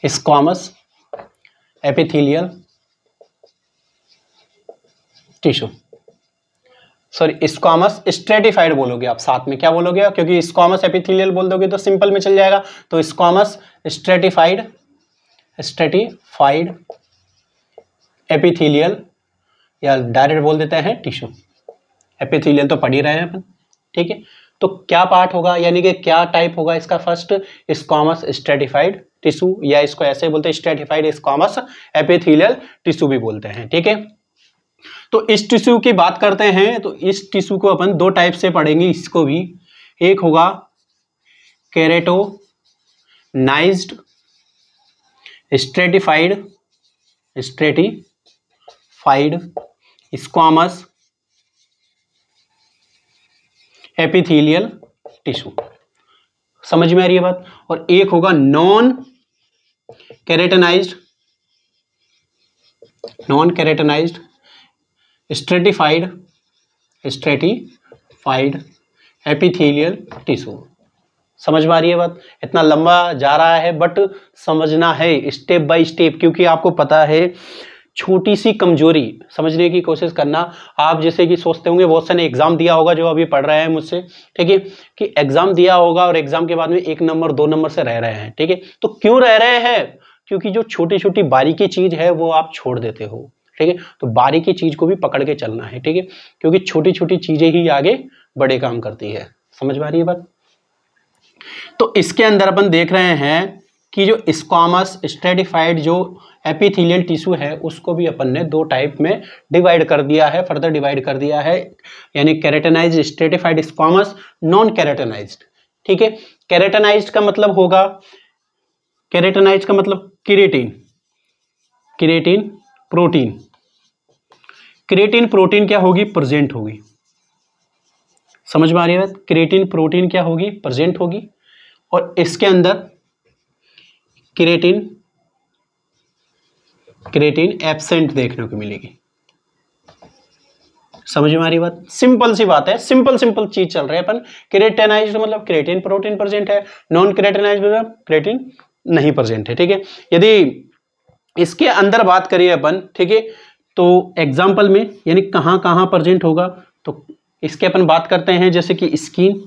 squamous epithelial tissue sorry squamous stratified बोलोगे आप साथ में क्या बोलोगे क्योंकि स्कॉमस एपिथेलियल बोल दोगे तो सिंपल में चल जाएगा तो स्कॉमस स्ट्रेटिफाइड स्ट्रेटिफाइड एपिथेलियल या डायरेक्ट बोल देते हैं टिश्यू एपिथेलियल तो पढ़ ही रहे हैं अपन ठीक है तो क्या पार्ट होगा यानी कि क्या टाइप होगा इसका फर्स्ट स्कॉमस स्ट्रेटिफाइड टिश्यू या इसको ऐसे बोलते हैं स्ट्रेटिफाइड स्कॉमस एपिथिलियल टिश्यू भी बोलते हैं ठीक है तो इस टिश्यू की बात करते हैं तो इस टिश्यू को अपन दो टाइप से पढ़ेंगे इसको भी एक होगा keratinized stratified stratified squamous epithelial tissue समझ में आ रही है बात और एक होगा non keratinized non keratinized stratified stratified epithelial tissue समझ में आ रही है बात इतना लंबा जा रहा है बट समझना है स्टेप बाय स्टेप क्योंकि आपको पता है छोटी सी कमजोरी समझने की कोशिश करना आप जैसे कि सोचते होंगे बहुत सारे एग्जाम दिया होगा जो अभी पढ़ रहे हैं मुझसे ठीक है कि एग्जाम दिया होगा और एग्जाम के बाद में एक नंबर दो नंबर से रह रहे हैं ठीक है तो क्यों रह रहे हैं क्योंकि जो छोटी छोटी बारीकी चीज़ है वो आप छोड़ देते हो ठीक है तो बारीकी चीज़ को भी पकड़ के चलना है ठीक है क्योंकि छोटी छोटी चीज़ें ही आगे बड़े काम करती है समझ पा रही है बात तो इसके अंदर अपन देख रहे हैं कि जो स्कॉमस स्ट्रेटिफाइड जो एपिथेलियल टिश्यू है उसको भी अपन ने दो टाइप में डिवाइड कर दिया है फर्दर डिवाइड कर दिया है यानी keratinize stratified squamous non keratinize ठीक है कैरेटनाइज का मतलब होगा कैरेटनाइज का मतलब keratin keratin protein keratin protein क्या होगी प्रेजेंट होगी समझ में आ रही है क्रिएटिन प्रोटीन क्या होगी प्रेजेंट होगी और इसके अंदर क्रिएटिन क्रिएटिन एबसेंट देखने को मिलेगी समझ में आ रही बात सिंपल सी बात है सिंपल सिंपल चीज चल रही है अपन क्रेटेनाइज मतलब क्रिएटिन प्रोटीन प्रेजेंट है नॉन क्रिएटेनाइज मतलब क्रिएटिन नहीं प्रेजेंट है ठीक है यदि इसके अंदर बात करिए अपन ठीक है तो एग्जाम्पल में यानी कहां कहां प्रेजेंट होगा तो इसके अपन बात करते हैं जैसे कि स्किन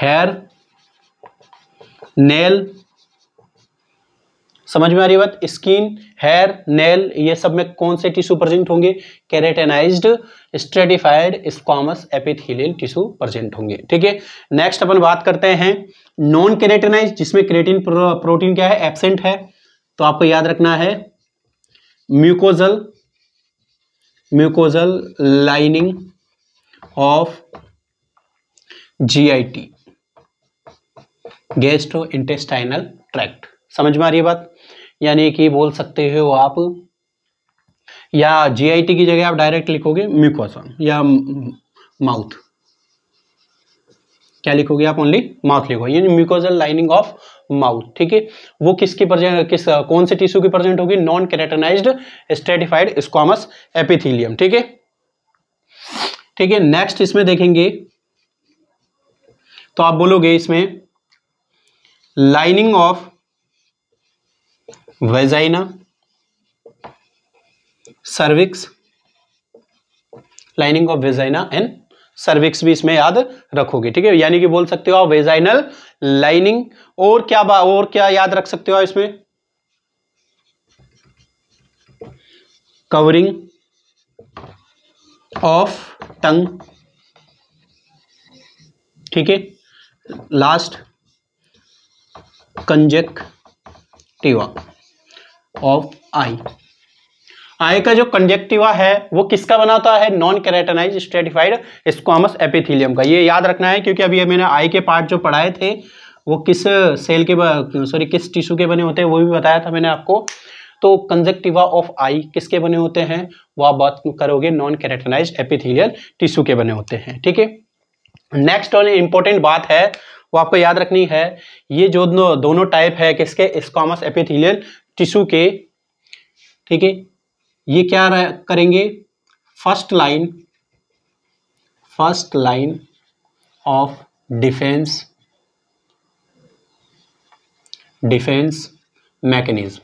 हेयर नेल समझ में आ रही बात स्किन हेयर नेल ये सब में कौन से टिश्यू प्रेजेंट होंगे keratinize stratified squamous epithelial tissue present होंगे ठीक है नेक्स्ट अपन बात करते हैं नॉन कैरेटेनाइज जिसमें क्रेटिन प्रोटीन क्या है एबसेंट है तो आपको याद रखना है mucosal mucosal lining of GIT gastro intestinal tract समझ में आ रही है बात यानी कि बोल सकते हो आप या जीआईटी की जगह आप डायरेक्ट लिखोगे म्यूकोसन या माउथ क्या लिखोगे आप ओनली माउथ लिखोगे यानी म्यूकोजल लाइनिंग ऑफ माउथ ठीक है वो किसकी प्रेजेंट किस कौन से टिश्यू की प्रेजेंट होगी non keratinized stratified squamous epithelium ठीक है ठीक है नेक्स्ट इसमें देखेंगे तो आप बोलोगे इसमें lining of vagina cervix lining of vagina and cervix भी इसमें याद रखोगे ठीक है यानी कि बोल सकते हो आप वेजाइनल लाइनिंग और क्या और क्या याद रख सकते हो इसमें कवरिंग ऑफ टंग ठीक है लास्ट कंजेक्टिवा ऑफ आई आई का जो कंजेक्टिवा है वो किसका बनाता है non keratinize stratified squamous epithelium का ये याद रखना है क्योंकि अभी मैंने आई के पार्ट जो पढ़ाए थे वो किस सेल के सॉरी किस टिश्यू के बने होते हैं वो भी बताया था मैंने आपको तो कंजेक्टिवा ऑफ आई किसके बने होते हैं वो आप बात करोगे नॉन कैरेटनाइज एपिथिलियल टिश्यू के बने होते हैं ठीक है नेक्स्ट और इंपॉर्टेंट बात है वो आपको याद रखनी है ये जो दोनों टाइप है किसके स्कॉमस एपिथिलियल टिश्यू के ठीक है ये क्या करेंगे first line first line of defence defence mechanism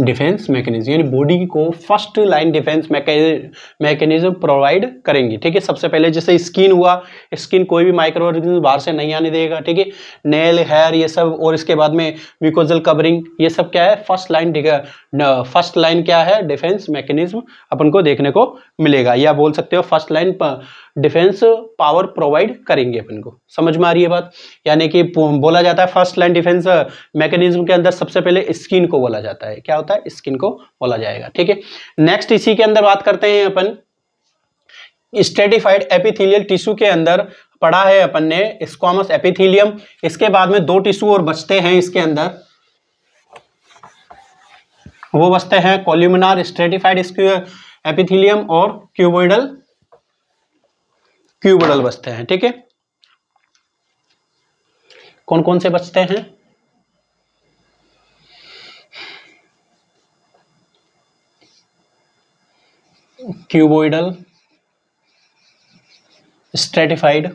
defence mechanism यानी बॉडी को first line defence mechanism provide करेंगी ठीक है सबसे पहले जैसे स्किन हुआ स्किन कोई भी माइक्रो ऑर्गेनिज्म बाहर से नहीं आने देगा ठीक है नेल हेयर ये सब और इसके बाद में म्यूकोजल कवरिंग ये सब क्या है फर्स्ट लाइन फर्स्ट लाइन क्या है डिफेंस मैकेनिज्म अपन को देखने को मिलेगा या बोल सकते हो first line defence power provide करेंगे अपन को समझ में आ रही है बात यानी कि बोला जाता है फर्स्ट लाइन डिफेंस मैकेनिज्म के अंदर सबसे पहले स्किन को बोला जाता है क्या होता है स्किन को बोला जाएगा ठीक है नेक्स्ट इसी के अंदर बात करते हैं अपन स्टेटिफाइड एपिथिलियल टिश्यू के अंदर पढ़ा है अपन ने स्क्वामस एपिथिलियम इसके बाद में दो टिश्यू और बचते हैं इसके अंदर वो बसते हैं कॉल्यूमिनार स्ट्रेटिफाइड एपिथिलियम और क्यूबोइडल क्यूबोडल बसते हैं ठीक है कौन कौन से बचते हैं cuboidal stratified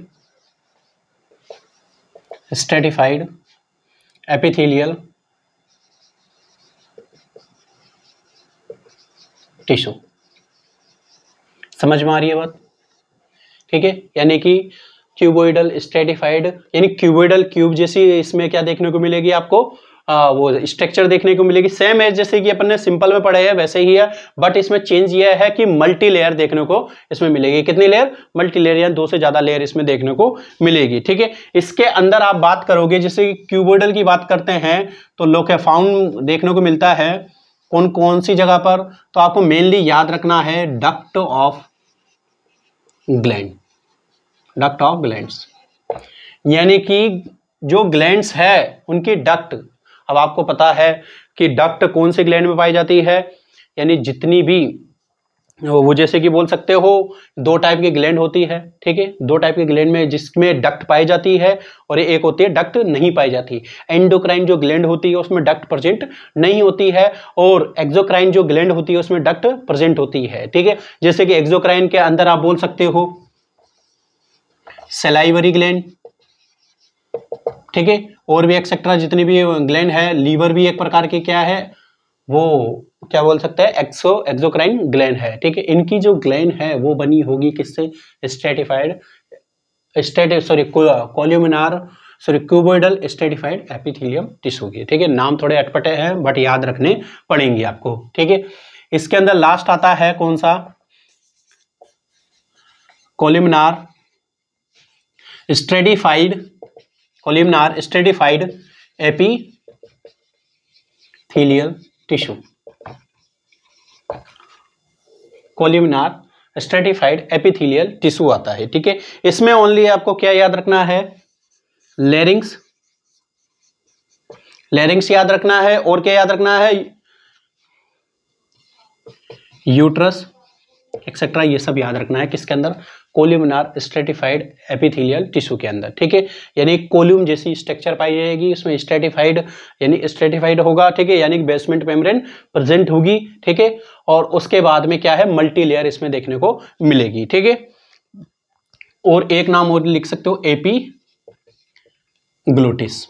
stratified epithelial tissue समझ में आ रही है बात ठीक है यानी कि क्यूबोइडल स्ट्रेटिफाइड यानी क्यूबोइडल क्यूब जैसी इसमें क्या देखने को मिलेगी आपको आ, वो स्ट्रक्चर देखने को मिलेगी सेम है जैसे कि अपन ने सिंपल में पढ़ा है वैसे ही है बट इसमें चेंज यह है कि मल्टी लेयर देखने को इसमें मिलेगी कितनी लेयर मल्टी लेयर यानी दो से ज़्यादा लेयर इसमें देखने को मिलेगी ठीक है इसके अंदर आप बात करोगे जैसे क्यूबोइडल की बात करते हैं तो लोकेफाउंड देखने को मिलता है कौन कौन सी जगह पर तो आपको मेनली याद रखना है duct of gland duct of glands यानी कि जो ग्लैंड्स है उनकी डक्ट अब आपको पता है कि डक्ट कौन से ग्लैंड में पाई जाती है यानी जितनी भी वो जैसे कि बोल सकते हो दो टाइप की ग्लैंड होती है ठीक है दो टाइप के ग्लैंड में जिसमें डक्ट पाई जाती है और एक होती है डक्ट नहीं पाई जाती एंडोक्राइन जो ग्लैंड होती है उसमें डक्ट प्रेजेंट नहीं होती है और एक्जोक्राइन जो ग्लैंड होती है उसमें डक्ट प्रेजेंट होती है ठीक है जैसे कि एक्जोक्राइन के अंदर आप बोल सकते हो सेलाइवरी ग्लैंड ठीक है और भी एक्सेट्रा जितनी भी ग्लैंड है लीवर भी एक प्रकार की क्या है वो क्या बोल सकते हैं एक्सो एक्सोक्राइन ग्लैंड है ठीक है इनकी जो ग्लैंड है वो बनी होगी किससे stratified state sorry columnar sorry cuboidal stratified epithelium tissue की ठीक है नाम थोड़े अटपटे हैं बट याद रखने पड़ेंगे आपको ठीक है इसके अंदर लास्ट आता है कौन सा columnar columnar columnar stratified epithelium tissue columnar stratified epithelial tissue आता है ठीक है इसमें ओनली आपको क्या याद रखना है लेरिंग्स लेरिंग्स याद रखना है और क्या याद रखना है यूट्रस एक्सेट्रा ये सब याद रखना है किसके अंदर कोल्यूमिनार स्ट्रेटिफाइड एपिथेलियल टिश्यू के अंदर ठीक है यानी कोल्यूम जैसी स्ट्रक्चर पाई जाएगी इसमें स्ट्रेटिफाइड यानी स्ट्रेटिफाइड होगा ठीक है यानी बेसमेंट मेम्ब्रेन प्रेजेंट होगी ठीक है और उसके बाद में क्या है मल्टी लेयर इसमें देखने को मिलेगी ठीक है और एक नाम और लिख सकते हो epiglottis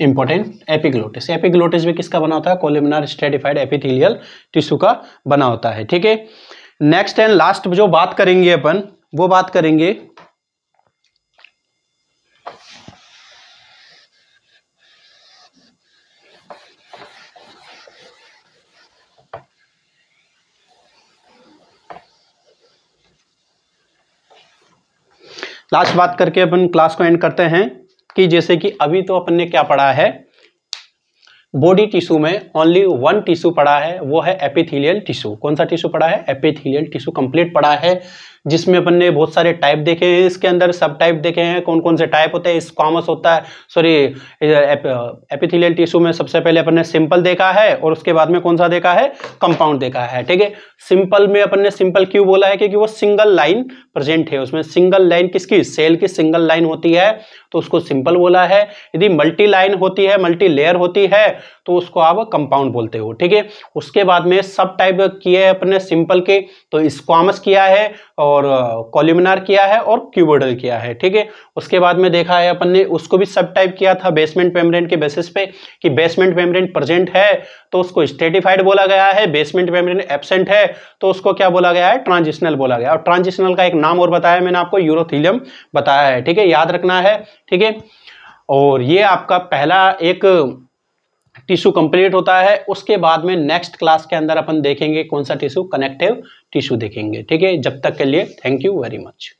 important epiglottis epiglottis में किसका बना होता है कोलिमिनार स्ट्रेटिफाइड एपिथेलियल टिश्यू का बना होता है ठीक है नेक्स्ट एंड लास्ट जो बात करेंगे अपन वो बात करेंगे लास्ट बात करके अपन क्लास को एंड करते हैं कि जैसे कि अभी तो अपन ने क्या पढ़ा है बॉडी टिश्यू में ओनली वन टिश्यू पड़ा है वो है एपिथेलियल टिश्यू कौन सा टिश्यू पड़ा है एपिथेलियल टिश्यू कंप्लीट पड़ा है जिसमें अपन ने बहुत सारे टाइप देखे हैं इसके अंदर सब टाइप देखे हैं कौन कौन से टाइप होते हैं स्कॉमस कॉमर्स होता है सॉरी एपिथिलियल टिश्यू में सबसे पहले अपन ने सिंपल देखा है और उसके बाद में कौन सा देखा है कंपाउंड देखा है ठीक है सिंपल में अपन ने सिंपल क्यों बोला है क्योंकि वो सिंगल लाइन प्रेजेंट है उसमें सिंगल लाइन किसकी सेल की सिंगल लाइन होती है तो उसको सिंपल बोला है यदि मल्टी लाइन होती है मल्टी लेयर होती है तो उसको आप कंपाउंड बोलते हो ठीक है उसके बाद में सब टाइप किए हैं अपने सिंपल के तो स्क्वामस किया है और कॉलिमिनार किया है और क्यूबोडल किया है ठीक है उसके बाद में देखा है अपन ने उसको भी सब टाइप किया था बेसमेंट मेम्ब्रेन के बेसिस पे कि बेसमेंट मेम्ब्रेन प्रेजेंट है तो उसको स्टेटिफाइड बोला गया है बेसमेंट मेम्ब्रेन एबसेंट है तो उसको क्या बोला गया है ट्रांजिशनल बोला गया और ट्रांजिशनल का एक नाम और बताया मैंने आपको यूरोथीलियम बताया है ठीक है याद रखना है ठीक है और ये आपका पहला एक टिश्यू कंप्लीट होता है उसके बाद में नेक्स्ट क्लास के अंदर अपन देखेंगे कौन सा टिश्यू कनेक्टिव टिश्यू देखेंगे ठीक है जब तक के लिए थैंक यू वेरी मच